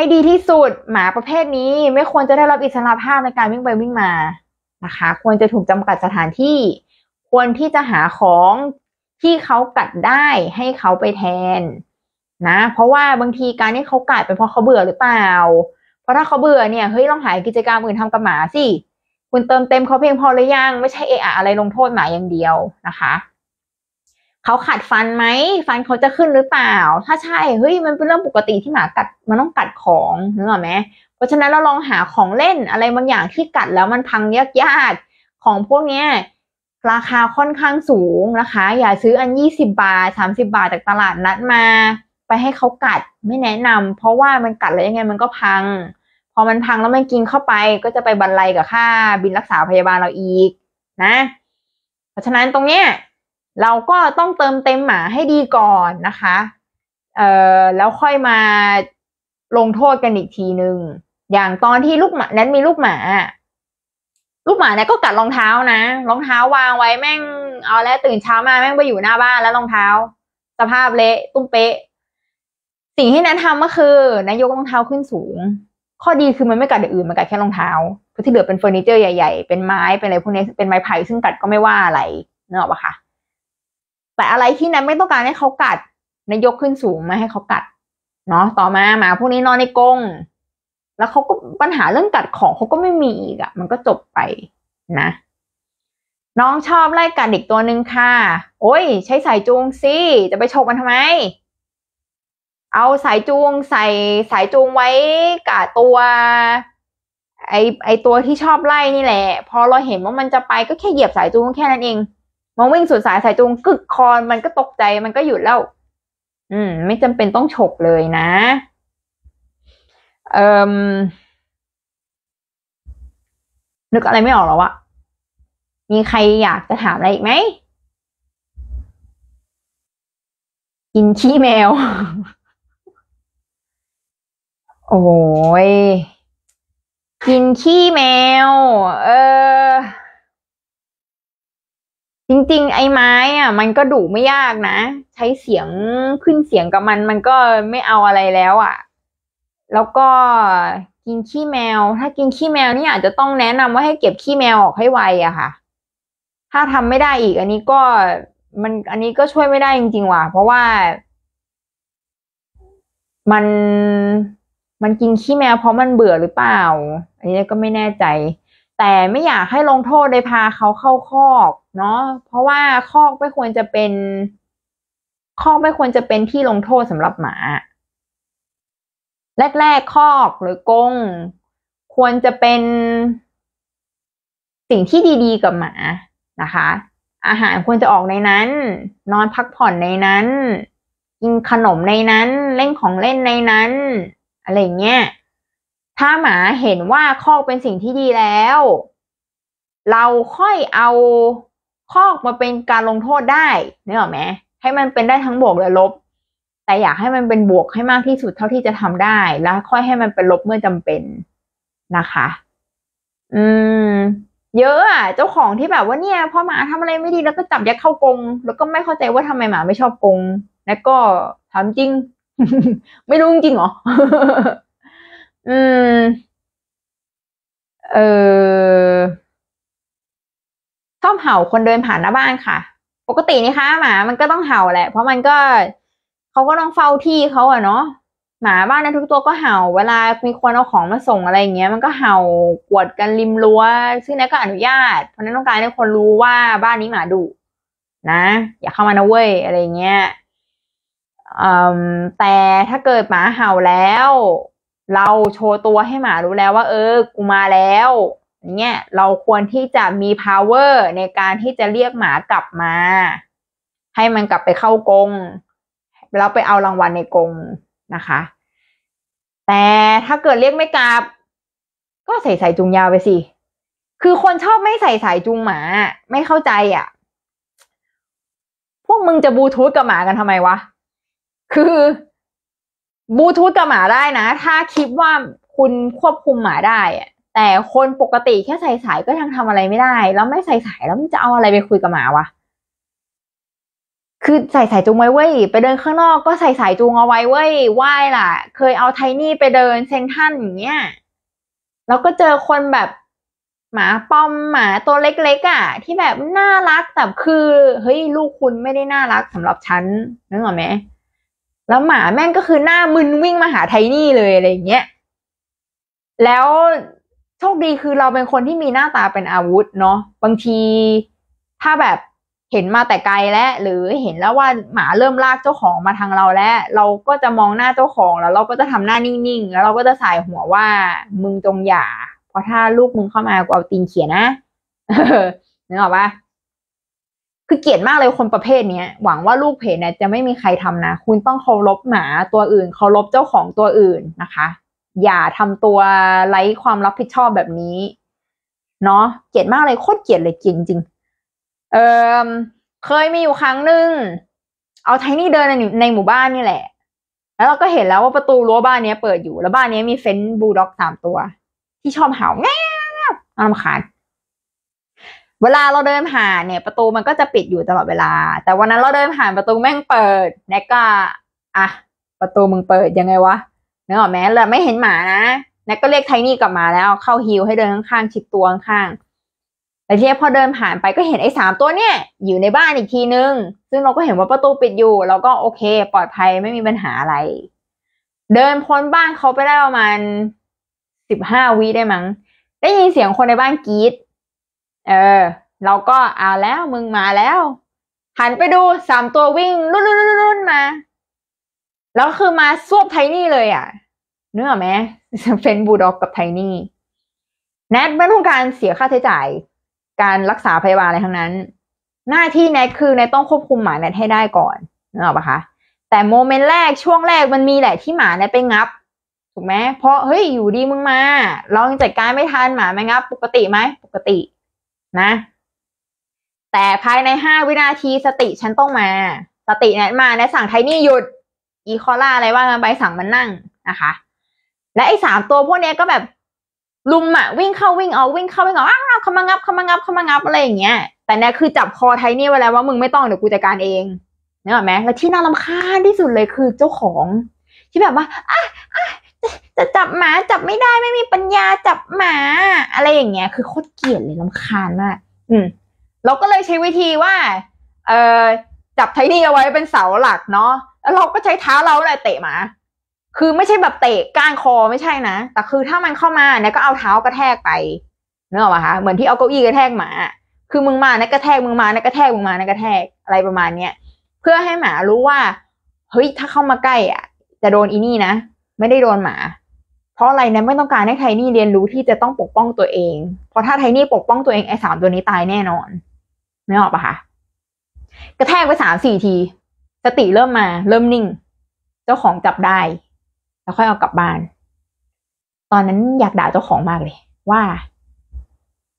ให้ดีที่สุดหมาประเภทนี้ไม่ควรจะได้รับอิสระภาพในการวิ่งไปวิ่งมานะคะ ควรจะถูกจำกัดสถานที่ ควรที่จะหาของที่เขากัดได้ให้เขาไปแทน นะ เพราะว่าบางทีการที่เขากัดเป็นเพราะเขาเบื่อหรือเปล่า เพราะถ้าเขาเบื่อเนี่ยเฮ้ยลองหากิจกรรมอื่นทำกับหมาสิ คุณเติมเต็มเขาเพียงพอหรือยัง ไม่ใช่เอะอะไรลงโทษหมาอย่างเดียวนะคะเขาขัดฟันไหมฟันเขาจะขึ้นหรือเปล่า ถ้าใช่เฮ้ยมันเป็นเรื่องปกติที่หมากัดมันต้องกัดของเหรอไหมเพราะฉะนั้นเราลองหาของเล่นอะไรบางอย่างที่กัดแล้วมันพังยากยากของพวกเนี้ย ราคาค่อนข้างสูงนะคะ อย่าซื้ออันยี่สิบาทสามสิบาทจากตลาดนัดมา ไปให้เขากัดไม่แนะนำ เพราะว่ามันกัดแล้วยังไงมันก็พังพอมันพังแล้วมันกินเข้าไป ก็จะไปบรรลยกับค่าบินรักษาพยาบาลเราอีกนะ เพราะฉะนั้นตรงเนี้ยเราก็ต้องเติมเต็มหมาให้ดีก่อนนะคะ เอ่อ แล้วค่อยมาลงโทษกันอีกทีหนึง่ง อย่างตอนที่ลูกหมาแนนมีลูกหมา ลูกหมาเนี่ยก็กัดรองเท้านะ รองเท้าวางไว้ แม่งเอาแล้ว ตื่นเช้ามาแม่งไปอยู่หน้าบ้านแล้วรองเท้า สภาพเละตุ้มเป๊ะ สิ่งที่แนททำก็คือนายกรองเท้าขึ้นสูง ข้อดีคือ มันไม่กัดออื่นมันกัดแค่รองเท้าที่เหลือเป็นเฟอร์นิเจอร์ใหญ่ๆ เป็นไม้เป็นอะไรพวกนี้เป็นไม้ไผ่ซึ่งกัดก็ไม่ว่าอะไรนอะปะคะแต่อะไรที่แนทไม่ต้องการให้เขากัดนายยกขึ้นสูงมาให้เขากัดเนาะต่อมาหมาพวกนี้นอนในกรงแล้วเขาก็ปัญหาเรื่องกัดของเขาก็ไม่มีอีกอะมันก็จบไปนะ น้องชอบไล่กัดเด็กตัวหนึ่งค่ะ โอ้ย ใช้สายจูงสิจะไปชกมันทำไม เอาสายจูงใส่สายจูงไว้กับตัวไอไอตัวที่ชอบไล่นี่แหละ พอเราเห็นว่ามันจะไปก็แค่เหยียบสายจูงแค่นั้นเองมนวิ่งสุดสายสายจูงกึกคอน มันก็ตกใจมันก็หยุดแล้ว อืม ไม่จำเป็นต้องฉกเลยนะ เอ่มนึกอะไรไม่ออกหรอวะมีใครอยากจะถามอะไรอีกไหม กินขี้แมว โอ้ยกินขี้แมว เออจริงๆไอ้ไม้อ่ะมันก็ดุไม่ยากนะใช้เสียงขึ้นเสียงกับมัน มันก็ไม่เอาอะไรแล้วอ่ะ แล้วก็ กินขี้แมว ถ้ากินขี้แมวนี่อาจจะต้องแนะนำว่าให้เก็บขี้แมวออกให้ไวอะค่ะ ถ้าทำไม่ได้อีก อันนี้ก็มัน อันนี้ก็ช่วยไม่ได้จริงๆว่ะเพราะว่า มันมันกินขี้แมวเพราะมันเบื่อหรือเปล่า อันนี้ก็ไม่แน่ใจแต่ไม่อยากให้ลงโทษโดยพาเขาเข้าคอกเนาะเพราะว่าคอกไม่ควรจะเป็น คอกไม่ควรจะเป็นที่ลงโทษสำหรับหมาแรกๆคอกหรือกงควรจะเป็น สิ่งที่ดีๆกับหมานะคะ อาหารควรจะออกในนั้น นอนพักผ่อนในนั้นกินขนมในนั้น เล่นของเล่นในนั้นอะไรเงี้ยถ้าหมาเห็นว่าคอกเป็นสิ่งที่ดีแล้ว เราค่อยเอาคอกมาเป็นการลงโทษได้ เนึกออกไหมให้มันเป็นได้ทั้งบวกและลบ แต่อยากให้มันเป็นบวกให้มากที่สุดเท่าที่จะทำได้แล้ว ค่อยให้มันเป็นลบเมื่อจำเป็นนะคะ อืม เยอะอ่ะเจ้าของที่แบบว่าเนี่ยพอหมาทำอะไรไม่ดีแล้ว ก็จับยัดเข้ากรงแล้วก็ไม่เข้าใจว่าทำไมหมาไม่ชอบกรงแล้วก็ถามจริง ไม่รู้จริงเหรออืม เออชอบเห่าคนเดินผ่านหน้าบ้านค่ะ ปกตินี่คะหมามันก็ต้องเห่าแหละ เพราะมันก็ เขาก็ต้องเฝ้าที่เขาอะเนาะ หมาบ้านนะทุก ตัวก็เห่า เวลามีคนเอาของมาส่งอะไรอย่างเงี้ยมันก็เห่ากวดกันริมรั้วซึ่งนั่นก็อนุญาต เพราะนั้นต้องการให้คนรู้ว่าบ้านนี้หมาดุนะอย่าเข้ามานะเว้ยอะไรเงี้ยแต่ถ้าเกิดหมาเห่าแล้วเราโชว์ตัวให้หมารู้แล้วว่า เออ กูมาแล้วเนี่ยเราควรที่จะมี power ในการที่จะเรียกหมากลับมา ให้มันกลับไปเข้ากรงแล้วไปเอารางวัลในกรงนะคะ แต่ถ้าเกิดเรียกไม่กลับ ก็ใส่สายจูงยาวไปสิ คือคนชอบไม่ใส่สายจูงหมา ไม่เข้าใจอะ่ะ พวกมึงจะบูทูธกับหมากันทำไมวะ คือบลูทูธกับหมาได้นะ ถ้าคิดว่าคุณควบคุมหมาได้แต่คนปกติแค่ใส่สายก็ยังทำอะไรไม่ได้แล้วไม่ใส่สาย แล้วมันจะเอาอะไรไปคุยกับหมาวะคือใส่สายจูงไว้เว้ยไปเดินข้างนอกก็ใส่สายจูงเอาไว้เว้ยว่ายล่ะ เคยเอาไทนี่ไปเดินเซนทันอย่างเงี้ยแล้วก็เจอคนแบบหมาปอมหมาตัวเล็กๆอะ่ะที่แบบน่ารักแต่คือเฮ้ยลูกคุณไม่ได้น่ารักสำหรับฉันนึกออกไหมแล้วหมาแม่งก็คือหน้ามึนวิ่งมาหาไทนี่เลยอะไรอย่างเงี้ย แล้วโชคดีคือเราเป็นคนที่มีหน้าตาเป็นอาวุธ เนาะ บางทีถ้าแบบเห็นมาแต่ไกลแล้วหรือเห็นแล้วว่าหมาเริ่มลากเจ้าของมาทางเราแล้ว เราก็จะมองหน้าเจ้าของแล้วเราก็จะทำหน้านิ่งๆแล้วเราก็จะใส่หัวว่ามึงจงอย่า เพราะถ้าลูกมึงเข้ามากูเอาตีนเขียนนะนึกออกปะคือเกลียดมากเลยคนประเภทเนี้ยหวังว่าลูกเพจเนี่ยจะไม่มีใครทำนะคุณต้องเคารพหมาตัวอื่นเคารพเจ้าของตัวอื่นนะคะ อย่าทำตัวไร้ความรับผิดชอบแบบนี้เนาะเกลียดมากเลยโคตรเกลียดเลยจริงจริงเออเคยมีอยู่ครั้งหนึ่งเอาไทนี่เดินในในหมู่บ้านนี่แหละ แล้วเราก็เห็นแล้วว่าประตูรั้วบ้านเนี้ยเปิดอยู่แล้วบ้านเนี้ยมีเฟนบูลด็อกสามตัว ที่ชอบเห่าแง่นารำคาดเวลาเราเดินผ่านเนี่ย ประตูมันก็จะปิดอยู่ตลอดเวลา แต่วันนั้นเราเดินผ่านประตูแม่งเปิดแนกก็อ่ะประตูมึงเปิดยังไงวะนึกออกไหมเราไม่เห็นหมานะแนกก็เรียกไทนี่กลับมาแล้ว เข้าฮิวให้เดินข้างๆชิดตัวข้างแต่ทีนี้พอเดินผ่านไปก็เห็นไอ้สามตัวเนี่ย อยู่ในบ้านอีกทีนึง ซึ่งเราก็เห็นว่าประตูปิดอยู่เราก็โอเค ปลอดภัยไม่มีปัญหาอะไร เดินพ้นบ้านเขาไปได้ประมาณสิบห้าวิได้มั้งได้ยินเสียงคนในบ้านกรีดเออ เราก็เอาแล้ว มึงมาแล้ว หันไปดูสามตัววิ่งรุ่นรุ่นรุ่นมา แล้วคือมาสวบไทนี่เลยอะ่ะ เนื้อไหมเฟนบูด็อกกับไทนี่แนทไม่ต้องการเสียค่าใช้จ่ายการรักษาพยาบาลอะไรทั้งนั้น หน้าที่แนทคือแนทต้องควบคุมหมาแนทให้ได้ก่อนเนื้อปะคะแต่โมเมนต์แรกช่วงแรกมันมีแหละที่หมาเนี่ยไปงับ ถูกไหมเพราะเฮ้ยอยู่ดีมึงมา เราจัดการไม่ทันหมาไม่งับ ปกติไหมปกตินะ แต่ภายในห้าวินาทีสติฉันต้องมา สตินี่ยมาแนะสั่งไทนี่หยุด อีคอล่าอะไรว่างานไสั่งมันนั่งนะคะ และไอ้สามตัวพวกนี้ก็แบบ ลุมอะวิ่งเข้าวิ่งเอาวิ่งเข้าวิ่งเอาอ้าวเขามางับเขามางับเขามางับอะไรอย่างเงี้ยแต่เนี่ยคือจับคอไทนี่ไว้แล้วว่ามึงไม่ต้องเดี๋ยวกูจัดการเองเนึกออรไหมแล้วที่น่ารำคาญที่สุดเลยคือเจ้าของ ที่แบบว่าอ่ะอ่ะจะจับหมาจับไม่ได้ไม่มีปัญญาจับหมาอะไรอย่างเงี้ย คือโคตรเกลียดเลยลำคาญมากอืม เราก็เลยใช้วิธีว่า เออจับไทนี่เอาไว้เป็นเสาหลักเนาะแล้วเราก็ใช้เท้าเราเลยเตะหมา คือไม่ใช่แบบเตะก้านคอไม่ใช่นะแต่คือถ้ามันเข้ามาเนี่ยก็เอาเท้ากระแทกไปเนอะป่ะคะเหมือนที่เอาเก้าอี้กระแทกหมาคือมึงมาเนี่ยกระแทกมึงมาเนี่ยกระแทกมึงมาเนี่ยกระแทกอะไรประมาณเนี้ยเพื่อให้หมารู้ว่า เฮ้ยถ้าเข้ามาใกล้อ่ะจะโดนอีนี่นะไม่ได้โดนหมา เพราะอะไรนะไม่ต้องการให้ไทนี่เรียนรู้ที่จะต้องปกป้องตัวเอง เพราะถ้าไทนี่ปกป้องตัวเองไอ้สามตัวนี้ตายแน่นอนไม่ออกปะคะกระแทกไปสามสี่ที สติเริ่มมา เริ่มนิ่ง เจ้าของจับได้แล้วค่อยเอากลับบ้าน ตอนนั้นอยากด่าเจ้าของมากเลยว่า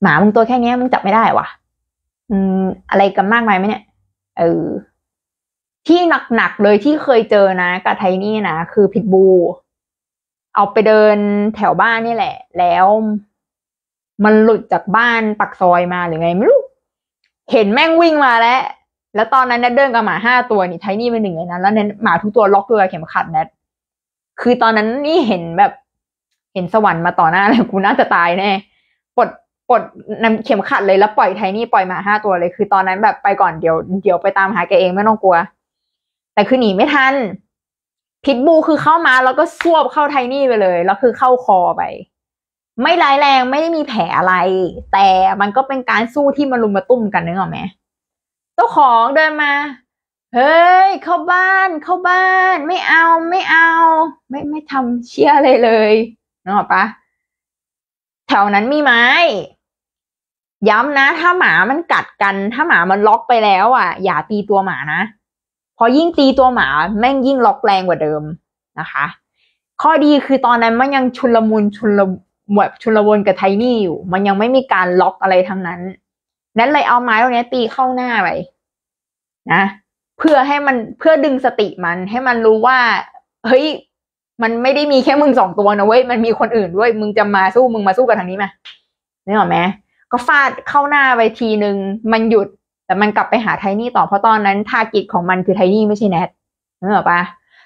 หมามึงตัวแค่นี้มึงจับไม่ได้วะอืมอะไรกันมากมายไหมเนี่ยเออที่หนักๆเลยที่เคยเจอนะกับไทนี่นะคือพิทบูเอาไปเดินแถวบ้านนี่แหละ แล้วมันหลุดจากบ้านปักซอยมาหรือไงไม่รู้เห็นแม่งวิ่งมาแล้วแล้วตอนนั้นนเดินกับหมาห้าตัวนี่ไทนี่เป็นหนึ่งในนั้น แล้วเนทหมาทุกตัวล็อกตัวเข็มขัดแนทคือตอนนั้นนี่เห็นแบบ เห็นสวรรค์มาต่อหน้าเลยกูน่าจะตายแน่ปลดปลดนำเข็มขัดเลยแล้วปล่อยไทนี่ปล่อยหมาห้าตัวเลย คือตอนนั้นแบบไปก่อนเดี๋ยว เดี๋ยวไปตามหาแกเองไม่ต้องกลัว แต่คือหนีไม่ทันพิษบูคือเข้ามาแล้วก็ซวบเข้าไทนี่ไปเลยแล้วคือเข้าคอไป ไม่ร้ายแรงไม่ได้มีแผลอะไร แต่มันก็เป็นการสู้ที่มันลุมมาตุ้มกันนึกออกไหมเจ้าของเดินมาเฮ้ย เข้าบ้าน เข้าบ้าน ไม่เอาไม่เอา ไม่ไม่ทำเชี่ยอะไรเลยนึกออกปะแถวนั้นมีไม้ย้ำนะ ถ้าหมามันกัดกันถ้าหมามันล็อกไปแล้วอ่ะ อย่าตีตัวหมานะพอยิ่งตีตัวหมาแม่งยิ่งล็อกแรงกว่าเดิมนะคะ ข้อดีคือตอนนั้นมันยังชุนลมุนชุนละแบบชุนละวนกับไทนี่อยู่ มันยังไม่มีการล็อกอะไรทั้งนั้น นั้นเลยเอาไม้ตรงนี้ตีเข้าหน้าไปนะ เพื่อให้มันเพื่อดึงสติมันให้มันรู้ว่าเฮ้ยมันไม่ได้มีแค่มึงสองตัวนะเว้ยมันมีคนอื่นด้วย มึงจะมาสู้มึงมาสู้กับทางนี้ไหมนี่หรอแม่ก็ฟาดเข้าหน้าไปทีนึงมันหยุดแต่มันกลับไปหาไทนี่ต่อเพราะตอนนั้นทาร์กิตของมันคือไทนี่ไม่ใช่แนทนเหออปะ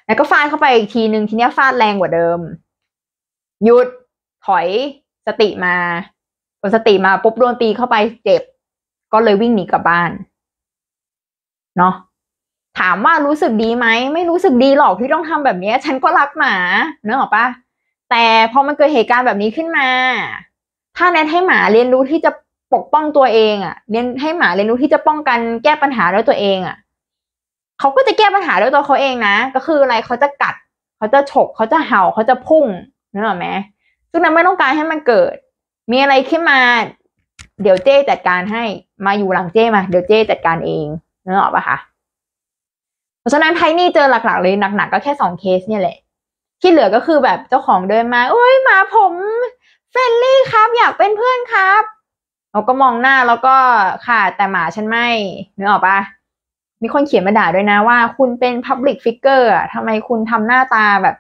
แล้วก็ฟาดเข้าไปอีกทีนึงทีนี้ฟาดแรงกว่าเดิม หยุดถอยสติมาพอสติมาปุ๊บโดนตีเข้าไปเจ็บ ก็เลยวิ่งหนีกลับบ้านเนาะ ถามว่ารู้สึกดีไหมไม่รู้สึกดีหรอกที่ต้องทำแบบนี้ฉันก็รักหมาเนอะหรอปะแต่พอมันเกิดเหตุการณ์แบบนี้ขึ้นมา ถ้าแนทให้หมาเรียนรู้ที่จะปกป้องตัวเองอะ่ะเรียนให้หมาเรียนรู้ที่จะป้องกันแก้ปัญหาด้วยตัวเองอะ่ะเขาก็จะแก้ปัญหาด้วยตัวเขาเองนะ ก็คืออะไรเขาจะกัด เขาจะฉก เขาจะเห่าเขาจะพุ่งนึกออกไหมซึ่งนั้นไม่ต้องการให้มันเกิด มีอะไรขึ้นมา เดี๋ยวเจ้จัดการให้ มาอยู่หลังเจ้มา เดี๋ยวเจ้จัดการเองนึกออกปะคะ เพราะฉะนั้นไทนี่เจอหลักๆเลยหนักๆก็แค่สองเคสเนี่ยแหละที่เหลือก็คือแบบเจ้าของเดินมาโอ้ยหมาผมเฟรนลี่ครับอยากเป็นเพื่อนครับเราก็มองหน้าแล้วก็ค่ะแต่หมาฉันไม่เนื้ออกปะมีคนเขียนมาด่าด้วยนะว่าคุณเป็นพับลิกฟิกเกอร์ทำไมคุณทำหน้าตาแบบ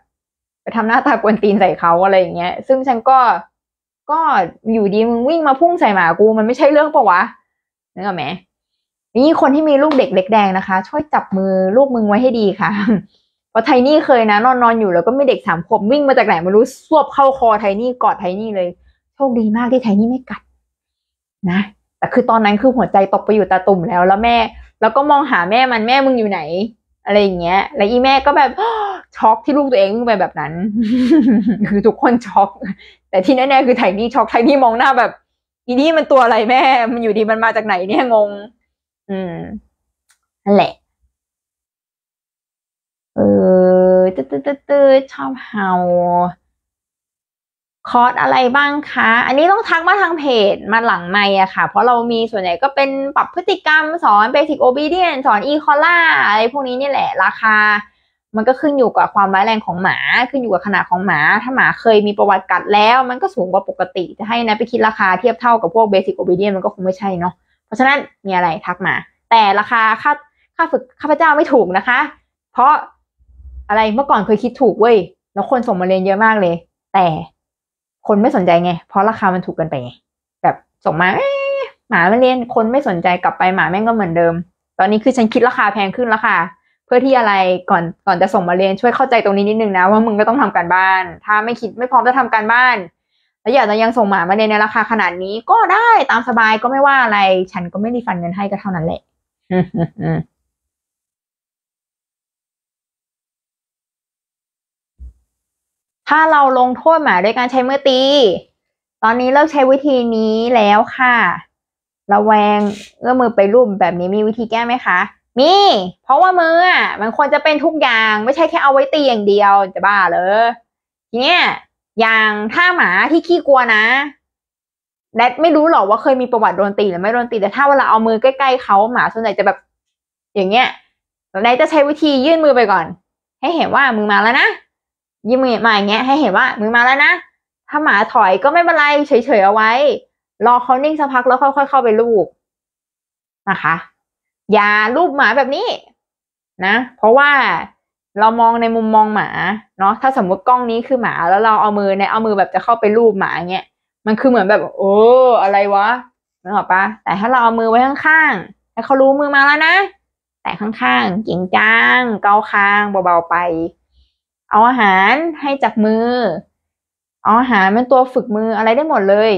ไปทำหน้าตากวนตีนใส่เขาอะไรอย่างเงี้ยซึ่งฉันก็ก็อยู่ดีมึงวิ่งมาพุ่งใส่หมากูมันไม่ใช่เรื่องปะวะนึกออกไหมนี่คนที่มีลูกเด็กเล็กแดงนะคะ ช่วยจับมือลูกมึงไว้ให้ดีค่ะพราะไทนี่เคยนะ นอนนอนอยู่แล้วก็มีเด็กสามขวบวิ่งมาจากไหนไม่รู้สวบเข้าคอไทนี่กอดไทนี่เลย โชคดีมากที่ไทนี่ไม่กัดนะ แต่คือตอนนั้นคือหัวใจตกไปอยู่ตาตุ่มแล้ว แล้วแม่ แล้วก็มองหาแม่มันแม่มึงอยู่ไหน อะไรอย่างเงี้ยแล้วอีแม่ก็แบบช็อกที่ลูกตัวเองไปแบบนั้นคือทุกคนช็อกแต่ที่แน่ๆคือไทนี่ช็อกไทนี่มองหน้า แบบอีนี่มันตัวอะไรแม่ มันอยู่ดีมันมาจากไหนเนี่ยงง อืมนั่นแหละ เออตืดตืดตืดชอบเห่าคอร์สอะไรบ้างคะ อันนี้ต้องทักมาทางเพจ มาหลังไม่อะค่ะ เพราะเรามีส่วนใหญ่ก็เป็นปรับพฤติกรรมสอนเบสิกโอบีเดียน สอนอีคอล่าอะไรพวกนี้นี่แหละ ราคา มันก็ขึ้นอยู่กับความร้ายแรงของหมา ขึ้นอยู่กับขนาดของหมา ถ้าหมาเคยมีประวัติกัดแล้ว มันก็สูงกว่าปกติ จะให้นะไปคิดราคาเทียบเท่ากับพวกเบสิกโอบีเดียนมันก็คงไม่ใช่เนาะเพราะฉะนั้นมีอะไรทักมา แต่ราคาค่าค่าฝึกข้าพเจ้าไม่ถูกนะคะ เพราะอะไรเมื่อก่อนเคยคิดถูกเว้ยแล้วคนส่งมาเรียนเยอะมากเลย แต่คนไม่สนใจไง เพราะราคามันถูกเกินไปไง แบบส่งมาหมาไม่เลยน คนไม่สนใจกลับไปหมาแม่งก็เหมือนเดิม ตอนนี้คือฉันคิดราคาแพงขึ้นแล้วค่ะ เพื่อที่อะไรก่อนก่อนจะส่งมาเรียนช่วยเข้าใจตรงนี้นิดนึงนะว่ามึงก็ต้องทำการบ้าน ถ้าไม่คิดไม่พร้อมจะทำการบ้าน แล้วอยากจะยังส่งหมามาเรียนในราคาขนาดนี้ก็ได้ตามสบายก็ไม่ว่าอะไรฉันก็ไม่ด้ฟันเงินให้ก็เท่านั้นแหละถ้าเราลงโทษหมาด้วยการใช้มือตี ตอนนี้เลิกใช้วิธีนี้แล้วค่ะระแวงเอื้อมือไปรูปแบบนี้มีวิธีแก้ไหมคะ มี เพราะว่ามืออ่ะมันควรจะเป็นทุกอย่างไม่ใช่แค่เอาไว้ตีอย่างเดียว จะบ้าเหรอเนี้ย อย่างถ้าหมาที่ขี้กลัวนะ แดดไม่รู้หรอกว่าเคยมีประวัติโดนตีหรือไม่โดนตีแต่ถ้าเวลาเอามือใกล้ ๆเขาหมา ส่วนใหญ่จะแบบอย่างเงี้ยแดดจะใช้วิธียื่นมือไปก่อน ให้เห็นว่ามือมาแล้วนะยิ้มมาอย่างเงี้ยให้เห็นว่ามือมาแล้วนะถ้าหมาถอยก็ไม่เป็นไรเฉยๆเอาไว้รอเขานิ่งสักพักแล้วค่อยๆ เข้าไปลูบนะคะ อย่าลูบหมาแบบนี้นะเพราะว่าเรามองในมุมมองหมาเนาะถ้าสมมติกล้องนี้คือหมาแล้วเราเอามือในเอามือแบบจะเข้าไปลูบหมาเงี้ย มันคือเหมือนแบบ โอ้อะไรวะนึกออกปะแต่ถ้าเราเอามือไว้ข้างๆ ให้เขารู้มือมาแล้วนะแต่ข้างๆกิ่งจ้างเกาคางเบาๆไปเอาอาหารให้จากมือ เอาอาหารเป็นตัวฝึกมืออะไรได้หมดเลย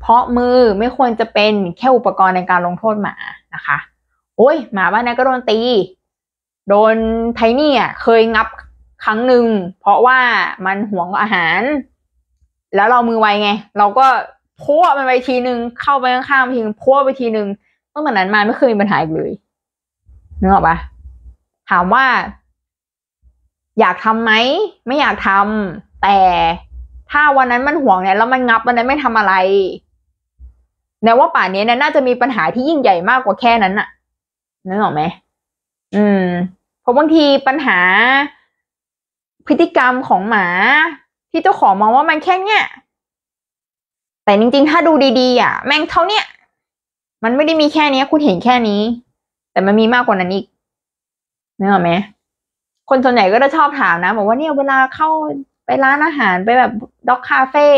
เพราะมือไม่ควรจะเป็นแค่อุปกรณ์ในการลงโทษหมานะคะ โอ้ยหมาบ้านนั้นก็โดนตี โดนไทนี่อ่ะเคยงับครั้งหนึ่ง เพราะว่ามันห่วงอาหาร แล้วเรามือไวไง เราก็พัวมันไปทีหนึ่งเข้าไปข้างๆาปทีนึงพัวไปทีหนึ่งตั้งแต่นั้นมาไม่เคยมีปัญหาอีกเลยนึกออกปะถามว่าอยากทำไหมไม่อยากทำแต่ถ้าวันนั้นมันห่วงเนี่ยแล้วมันงับวันนั้นไม่ทำอะไรแนวว่าป่านนี้เนี่ยน่าจะมีปัญหาที่ยิ่งใหญ่มากกว่าแค่นั้นน่ะนึกออกไหมอืมเพราะบางทีปัญหาพฤติกรรมของหมาที่เจ้าของมองว่ามันแค่เนี้ยแต่จริงๆถ้าดูดีๆอ่ะแม่งเท่าเนี้ยมันไม่ได้มีแค่นี้คุณเห็นแค่นี้ แต่มันมีมากกว่านั้นอีกนึกออกไหมคนส่วนใหญ่ก็จะชอบถามนะบอกว่าเนี่ยเวลาเข้าไปร้านอาหารไปแบบด็อกคาเฟ่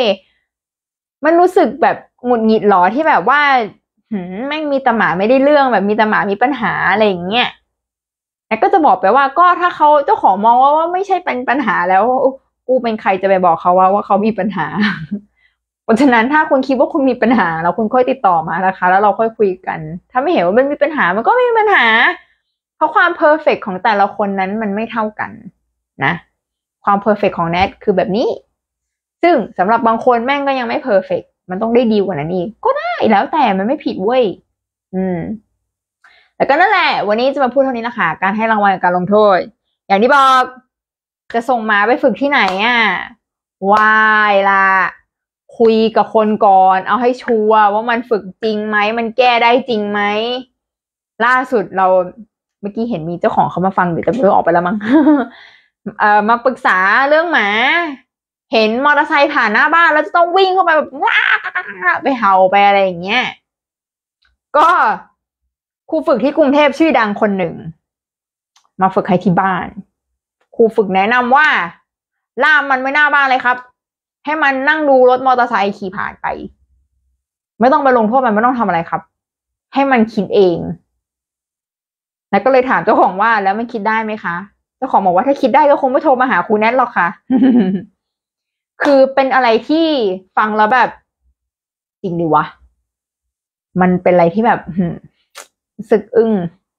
มันรู้สึกแบบหงุดหงิดหรอที่แบบว่าหืมแม่งมีตหมาไม่ได้เรื่อง แบบมีตหมามีปัญหาอะไรอย่างเงี้ยแต่ก็จะบอกไปว่าก็ถ้าเขาเจ้าของมองว่าว่าไม่ใช่เป็นปัญหาแล้วกูเป็นใครจะไปบอกเขาว่าว่าเขามีปัญหาเพราะฉะนั้นถ้าคุณคิดว่าคุณมีปัญหาแล้วคุณค่อยติดต่อมานะคะ แล้วเราค่อยคุยกัน ถ้าไม่เห็นว่ามันมีปัญหามันก็ไม่มีปัญหาเพราะความเพอร์เฟกของแต่ละคนนั้นมันไม่เท่ากัน นะ ความเพอร์เฟกของแนทคือแบบนี้ ซึ่งสำหรับบางคนแม่งก็ยังไม่เพอร์เฟกมันต้องได้ดีกว่านั้นอีกก็ได้แล้วแต่มันไม่ผิดเว้ยอืม แต่ก็นั่นแหละ วันนี้จะมาพูดเท่านี้นะคะการให้รางวัลการลงโทษ อย่างที่บอก จะส่งมาไปฝึกที่ไหนอะ่ะวายละคุยกับคนก่อน เอาให้ชัวร์ว่ามันฝึกจริงไหมมันแก้ได้จริงไหมล่าสุดเราเมื่อกี้เห็นมีเจ้าของเขามาฟังหรือแต่เพิ่อออกไปแล้วมั้ง เอ่อ มาปรึกษาเรื่องหมา เห็นมอเตอร์ไซค์ผ่านหน้าบ้าน แล้วจะต้องวิ่งเข้าไปแบบว้า ไปเห่าไปอะไรอย่างเงี้ย ก็ครูฝึกที่กรุงเทพชื่อดังคนหนึ่ง มาฝึกให้ที่บ้านครูฝึกแนะนำว่า ล่ามมันไม่น่าบ้านเลยครับ ให้มันนั่งดูรถมอเตอร์ไซค์ขี่ผ่านไป ไม่ต้องไปลงโทษมันไม่ต้องทำอะไรครับ ให้มันคิดเองนวก็เลยถามเจ้าของว่าแล้วมันคิดได้ไหมคะเจ้าของบอกว่าถ้าคิดได้ก็คงไม่โทรมาหาครูแนทหรอกคะ่ะคือเป็นอะไรที่ฟังแล้วแบบจริงดีวะมันเป็นอะไรที่แบบสึกอึ้ง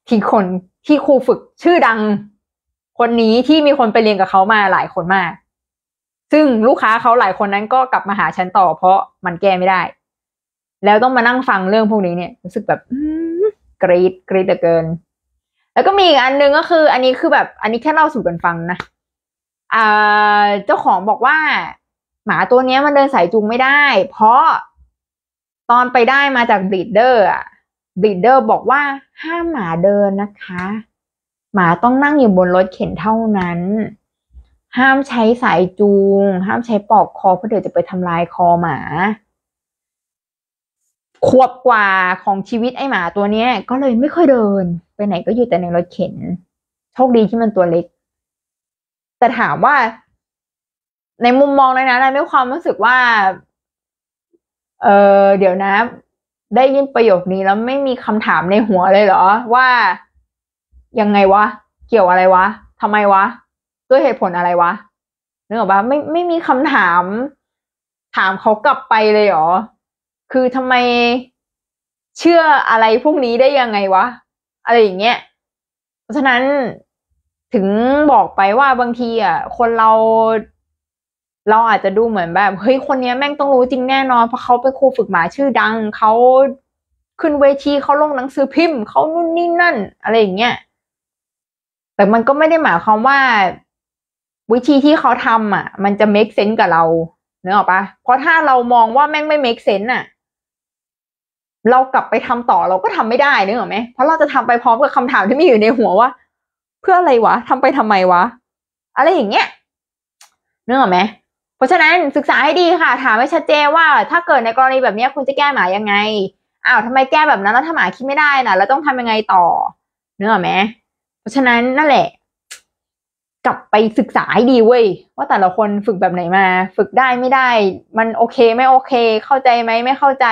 ที่คนที่ครูฝึก ชื่อดังคนนี้ที่มีคนไปเรียนกับเขามา หลายคนมาก ซึ่งลูกค้าเขาหลายคนนั้นก็กลับมาหาฉันต่อเพราะมันแก้ไม่ได้ แล้วต้องมานั่งฟังเรื่องพวกนี้เนี่ยรู้สึกแบบกรีด กรีดเหลือเกินแล้วก็มีอีกอันนึงก็คืออันนี้คือแบบ อันนี้แค่เล่าสู่กันฟังนะอ่าเจ้าของบอกว่า หมาตัวนี้มันเดินสายจูงไม่ได้เพราะตอนไปได้มาจากบิีดเดอร์บิีดเดอร์บอกว่าห้ามหมาเดินนะคะ หมาต้องนั่งอยู่บนรถเข็นเท่านั้น ห้ามใช้สายจูง ห้ามใช้ปอกคอเพราะเดี๋ยวจะไปทำลายคอหมาขวบกว่าของชีวิตไอหมาตัวเนี้ย ก็เลยไม่ค่อยเดิน ไปไหนก็อยู่แต่ในรถเข็นโชคดีที่มันตัวเล็ก แต่ถามว่า ในมุมมองในนั้นในความรู้สึกว่าเออเดี๋ยวนะ ได้ยินประโยคนี้แล้วไม่มีคำถามในหัวเลยเหรอ ว่ายังไงวะ เกี่ยวอะไรวะทำไมวะ ด้วยเหตุผลอะไรวะนึกออกปะไม่ไม่มีคำถาม ถามเขากลับไปเลยเหรอคือทำไมเชื่ออะไรพวกนี้ได้ยังไงวะ อะไรอย่างเงี้ยเพราะฉะนั้นถึงบอกไปว่าบางทีอ่ะคนเรา เราอาจจะดูเหมือนแบบ เฮ้ย คนนี้แม่งต้องรู้จริงแน่นอนเพราะเขาเป็นครูฝึกหมาชื่อดัง เขาขึ้นเวทีเขาลงหนังสือพิมพ์เขานู่นนี่นั่น อะไรอย่างเงี้ยแต่มันก็ไม่ได้หมายความว่า วิธีที่เขาทำอ่ะ มันจะ make sense กับเราเนอะปะเพราะถ้าเรามองว่าแม่งไม่ make sense อ่ะเรากลับไปทำต่อเราก็ทำไม่ได้นึกออกไหมเพราะเราจะทำไปพร้อมกับคำถามที่มีอยู่ในหัวว่าเพื่ออะไรวะ ทำไปทำไมวะอะไรอย่างเงี้ยนึกออกไหมเพราะฉะนั้นศึกษาให้ดีค่ะถามให้ชัดเจนว่า ถ้าเกิดในกรณีแบบนี้คุณจะแก้หมายยังไงอ้าวทำไมแก้แบบนั้น แล้วถ้าหมาคิดไม่ได้นะแล้วต้องทำยังไงต่อเนื้อไหมเพราะฉะนั้นนั่นแหละ กลับไปศึกษาให้ดีเว้ยว่าแต่ละคนฝึกแบบไหนมา ฝึกได้ไม่ได้ มันโอเคไม่โอเค เข้าใจไหมไม่เข้าใจ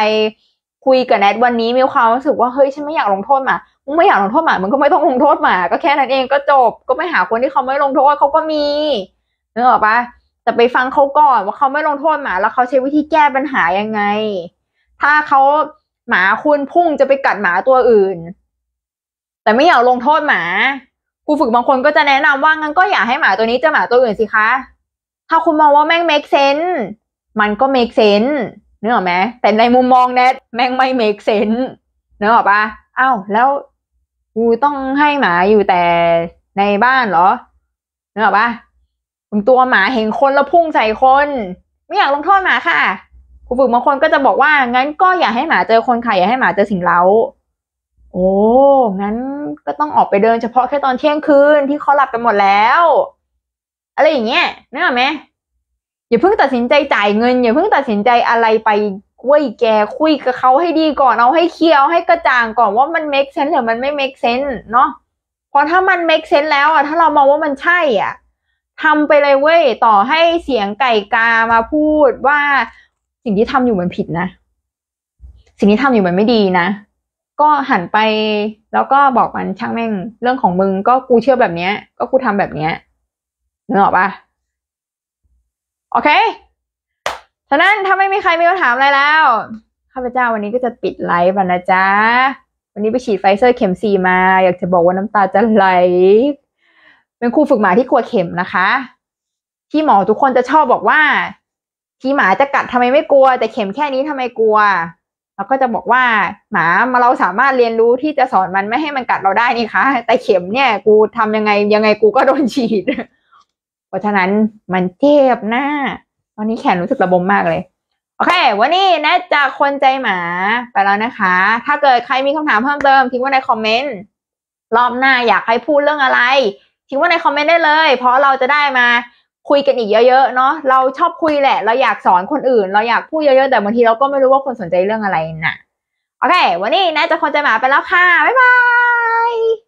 คุยกับแนทวันนี้มีความรู้สึกว่าเฮ้ยฉันไม่อยากลงโทษหมาไม่อยากลงโทษหมา มันก็ไม่ต้องลงโทษหมา ก็แค่นั้นเองก็จบก็ไม่หาคนที่เขาไม่ลงโทษเขาก็มีนึกออกปะแต่ไปฟังเขาก่อนว่าเขาไม่ลงโทษหมาแล้วเขาใช้วิธีแก้ปัญหายังไง ถ้าเขาหมาคุณพุ่งจะไปกัดหมาตัวอื่น แต่ไม่อยากลงโทษหมาครูฝึกบางคนก็จะแนะนำว่างั้นก็อย่าให้หมาตัวนี้เจอหมาตัวอื่นสิคะ ถ้าคุณมองว่าแม่ง make sense มันก็ make sense นึกออกไหมแต่ในมุมมองแนทแม่งไม่เมกเซนนึกออกปะอ้าวแล้วกูต้องให้หมาอยู่แต่ในบ้านเหรอนึกออกปะตัวหมาเห็นคนแล้วพุ่งใส่คน ไม่อยากลงโทษหมาค่ะครูฝึกบางคนก็จะบอกว่า งั้นก็อย่าให้หมาเจอคนค่ะอย่าให้หมาเจอสิ่งเล้าโอ้งั้นก็ต้องออกไปเดินเฉพาะแค่ตอนเที่ยงคืนที่เขาหลับกันหมดแล้วอะไรอย่างเงี้ยนึกออกไหมอย่าเพิ่งตัดสินใจจ่ายเงินอย่าเพิ่งตัดสินใจอะไรไปคุยแกคุยกับเขาให้ดีก่อนเอาให้เคลียร์ให้กระจ่างก่อนว่ามัน make sense หรือมันไม่ make sense เนาะพอถ้ามัน make sense แล้วอ่ะถ้าเรามองว่ามันใช่อ่ะทำไปเลยเว้ยต่อให้เสียงไก่กามาพูดว่าสิ่งที่ทำอยู่มันผิดนะสิ่งที่ทำอยู่มันไม่ดีนะ ก็หันไปแล้วก็บอกมันช่างแม่งเรื่องของมึงก็กูเชื่อแบบเนี้ย ก็กูทำแบบเนี้ยนึกออกปะโอเค ฉะนั้นถ้าไม่มีใครมีคำถามอะไรแล้วข้าพเจ้าวันนี้ก็จะปิดไลฟ์แล้วนะจ๊ะ วันนี้ไปฉีดไฟเซอร์เข็มสี่มา อยากจะบอกว่าน้ำตาจะไหล เป็นครูฝึกหมาที่กลัวเข็มนะคะ ที่หมอทุกคนจะชอบบอกว่าที่หมาจะกัดทำไมไม่กลัว แต่เข็มแค่นี้ทำไมกลัวเราก็จะบอกว่าหมาเราสามารถเรียนรู้ที่จะสอนมันไม่ให้มันกัดเราได้นี่คะ แต่เข็มเนี่ยกูทำยังไงยังไงกูก็โดนฉีดเพราะฉะนั้นมันเจ็บหน้าตอนนี้แขนรู้สึกระบมมากเลยโอเค วันนี้นะจากคนใจหมา ไปแล้วนะคะ ถ้าเกิดใครมีคำถามเพิ่มเติม ทิ้งไว้ในคอมเมนต์รอบหน้าอยากให้พูดเรื่องอะไร ทิ้งไว้ในคอมเมนต์ได้เลย เพราะเราจะได้มาคุยกันอีกเยอะ ๆ เนาะเราชอบคุยแหละ เราอยากสอนคนอื่นเราอยากพูดเยอะๆแต่บางทีเราก็ไม่รู้ว่าคนสนใจเรื่องอะไรนะ่ะ โอเค วันนี้นะจะคนใจหมาไปแล้วค่ะบ๊ายบาย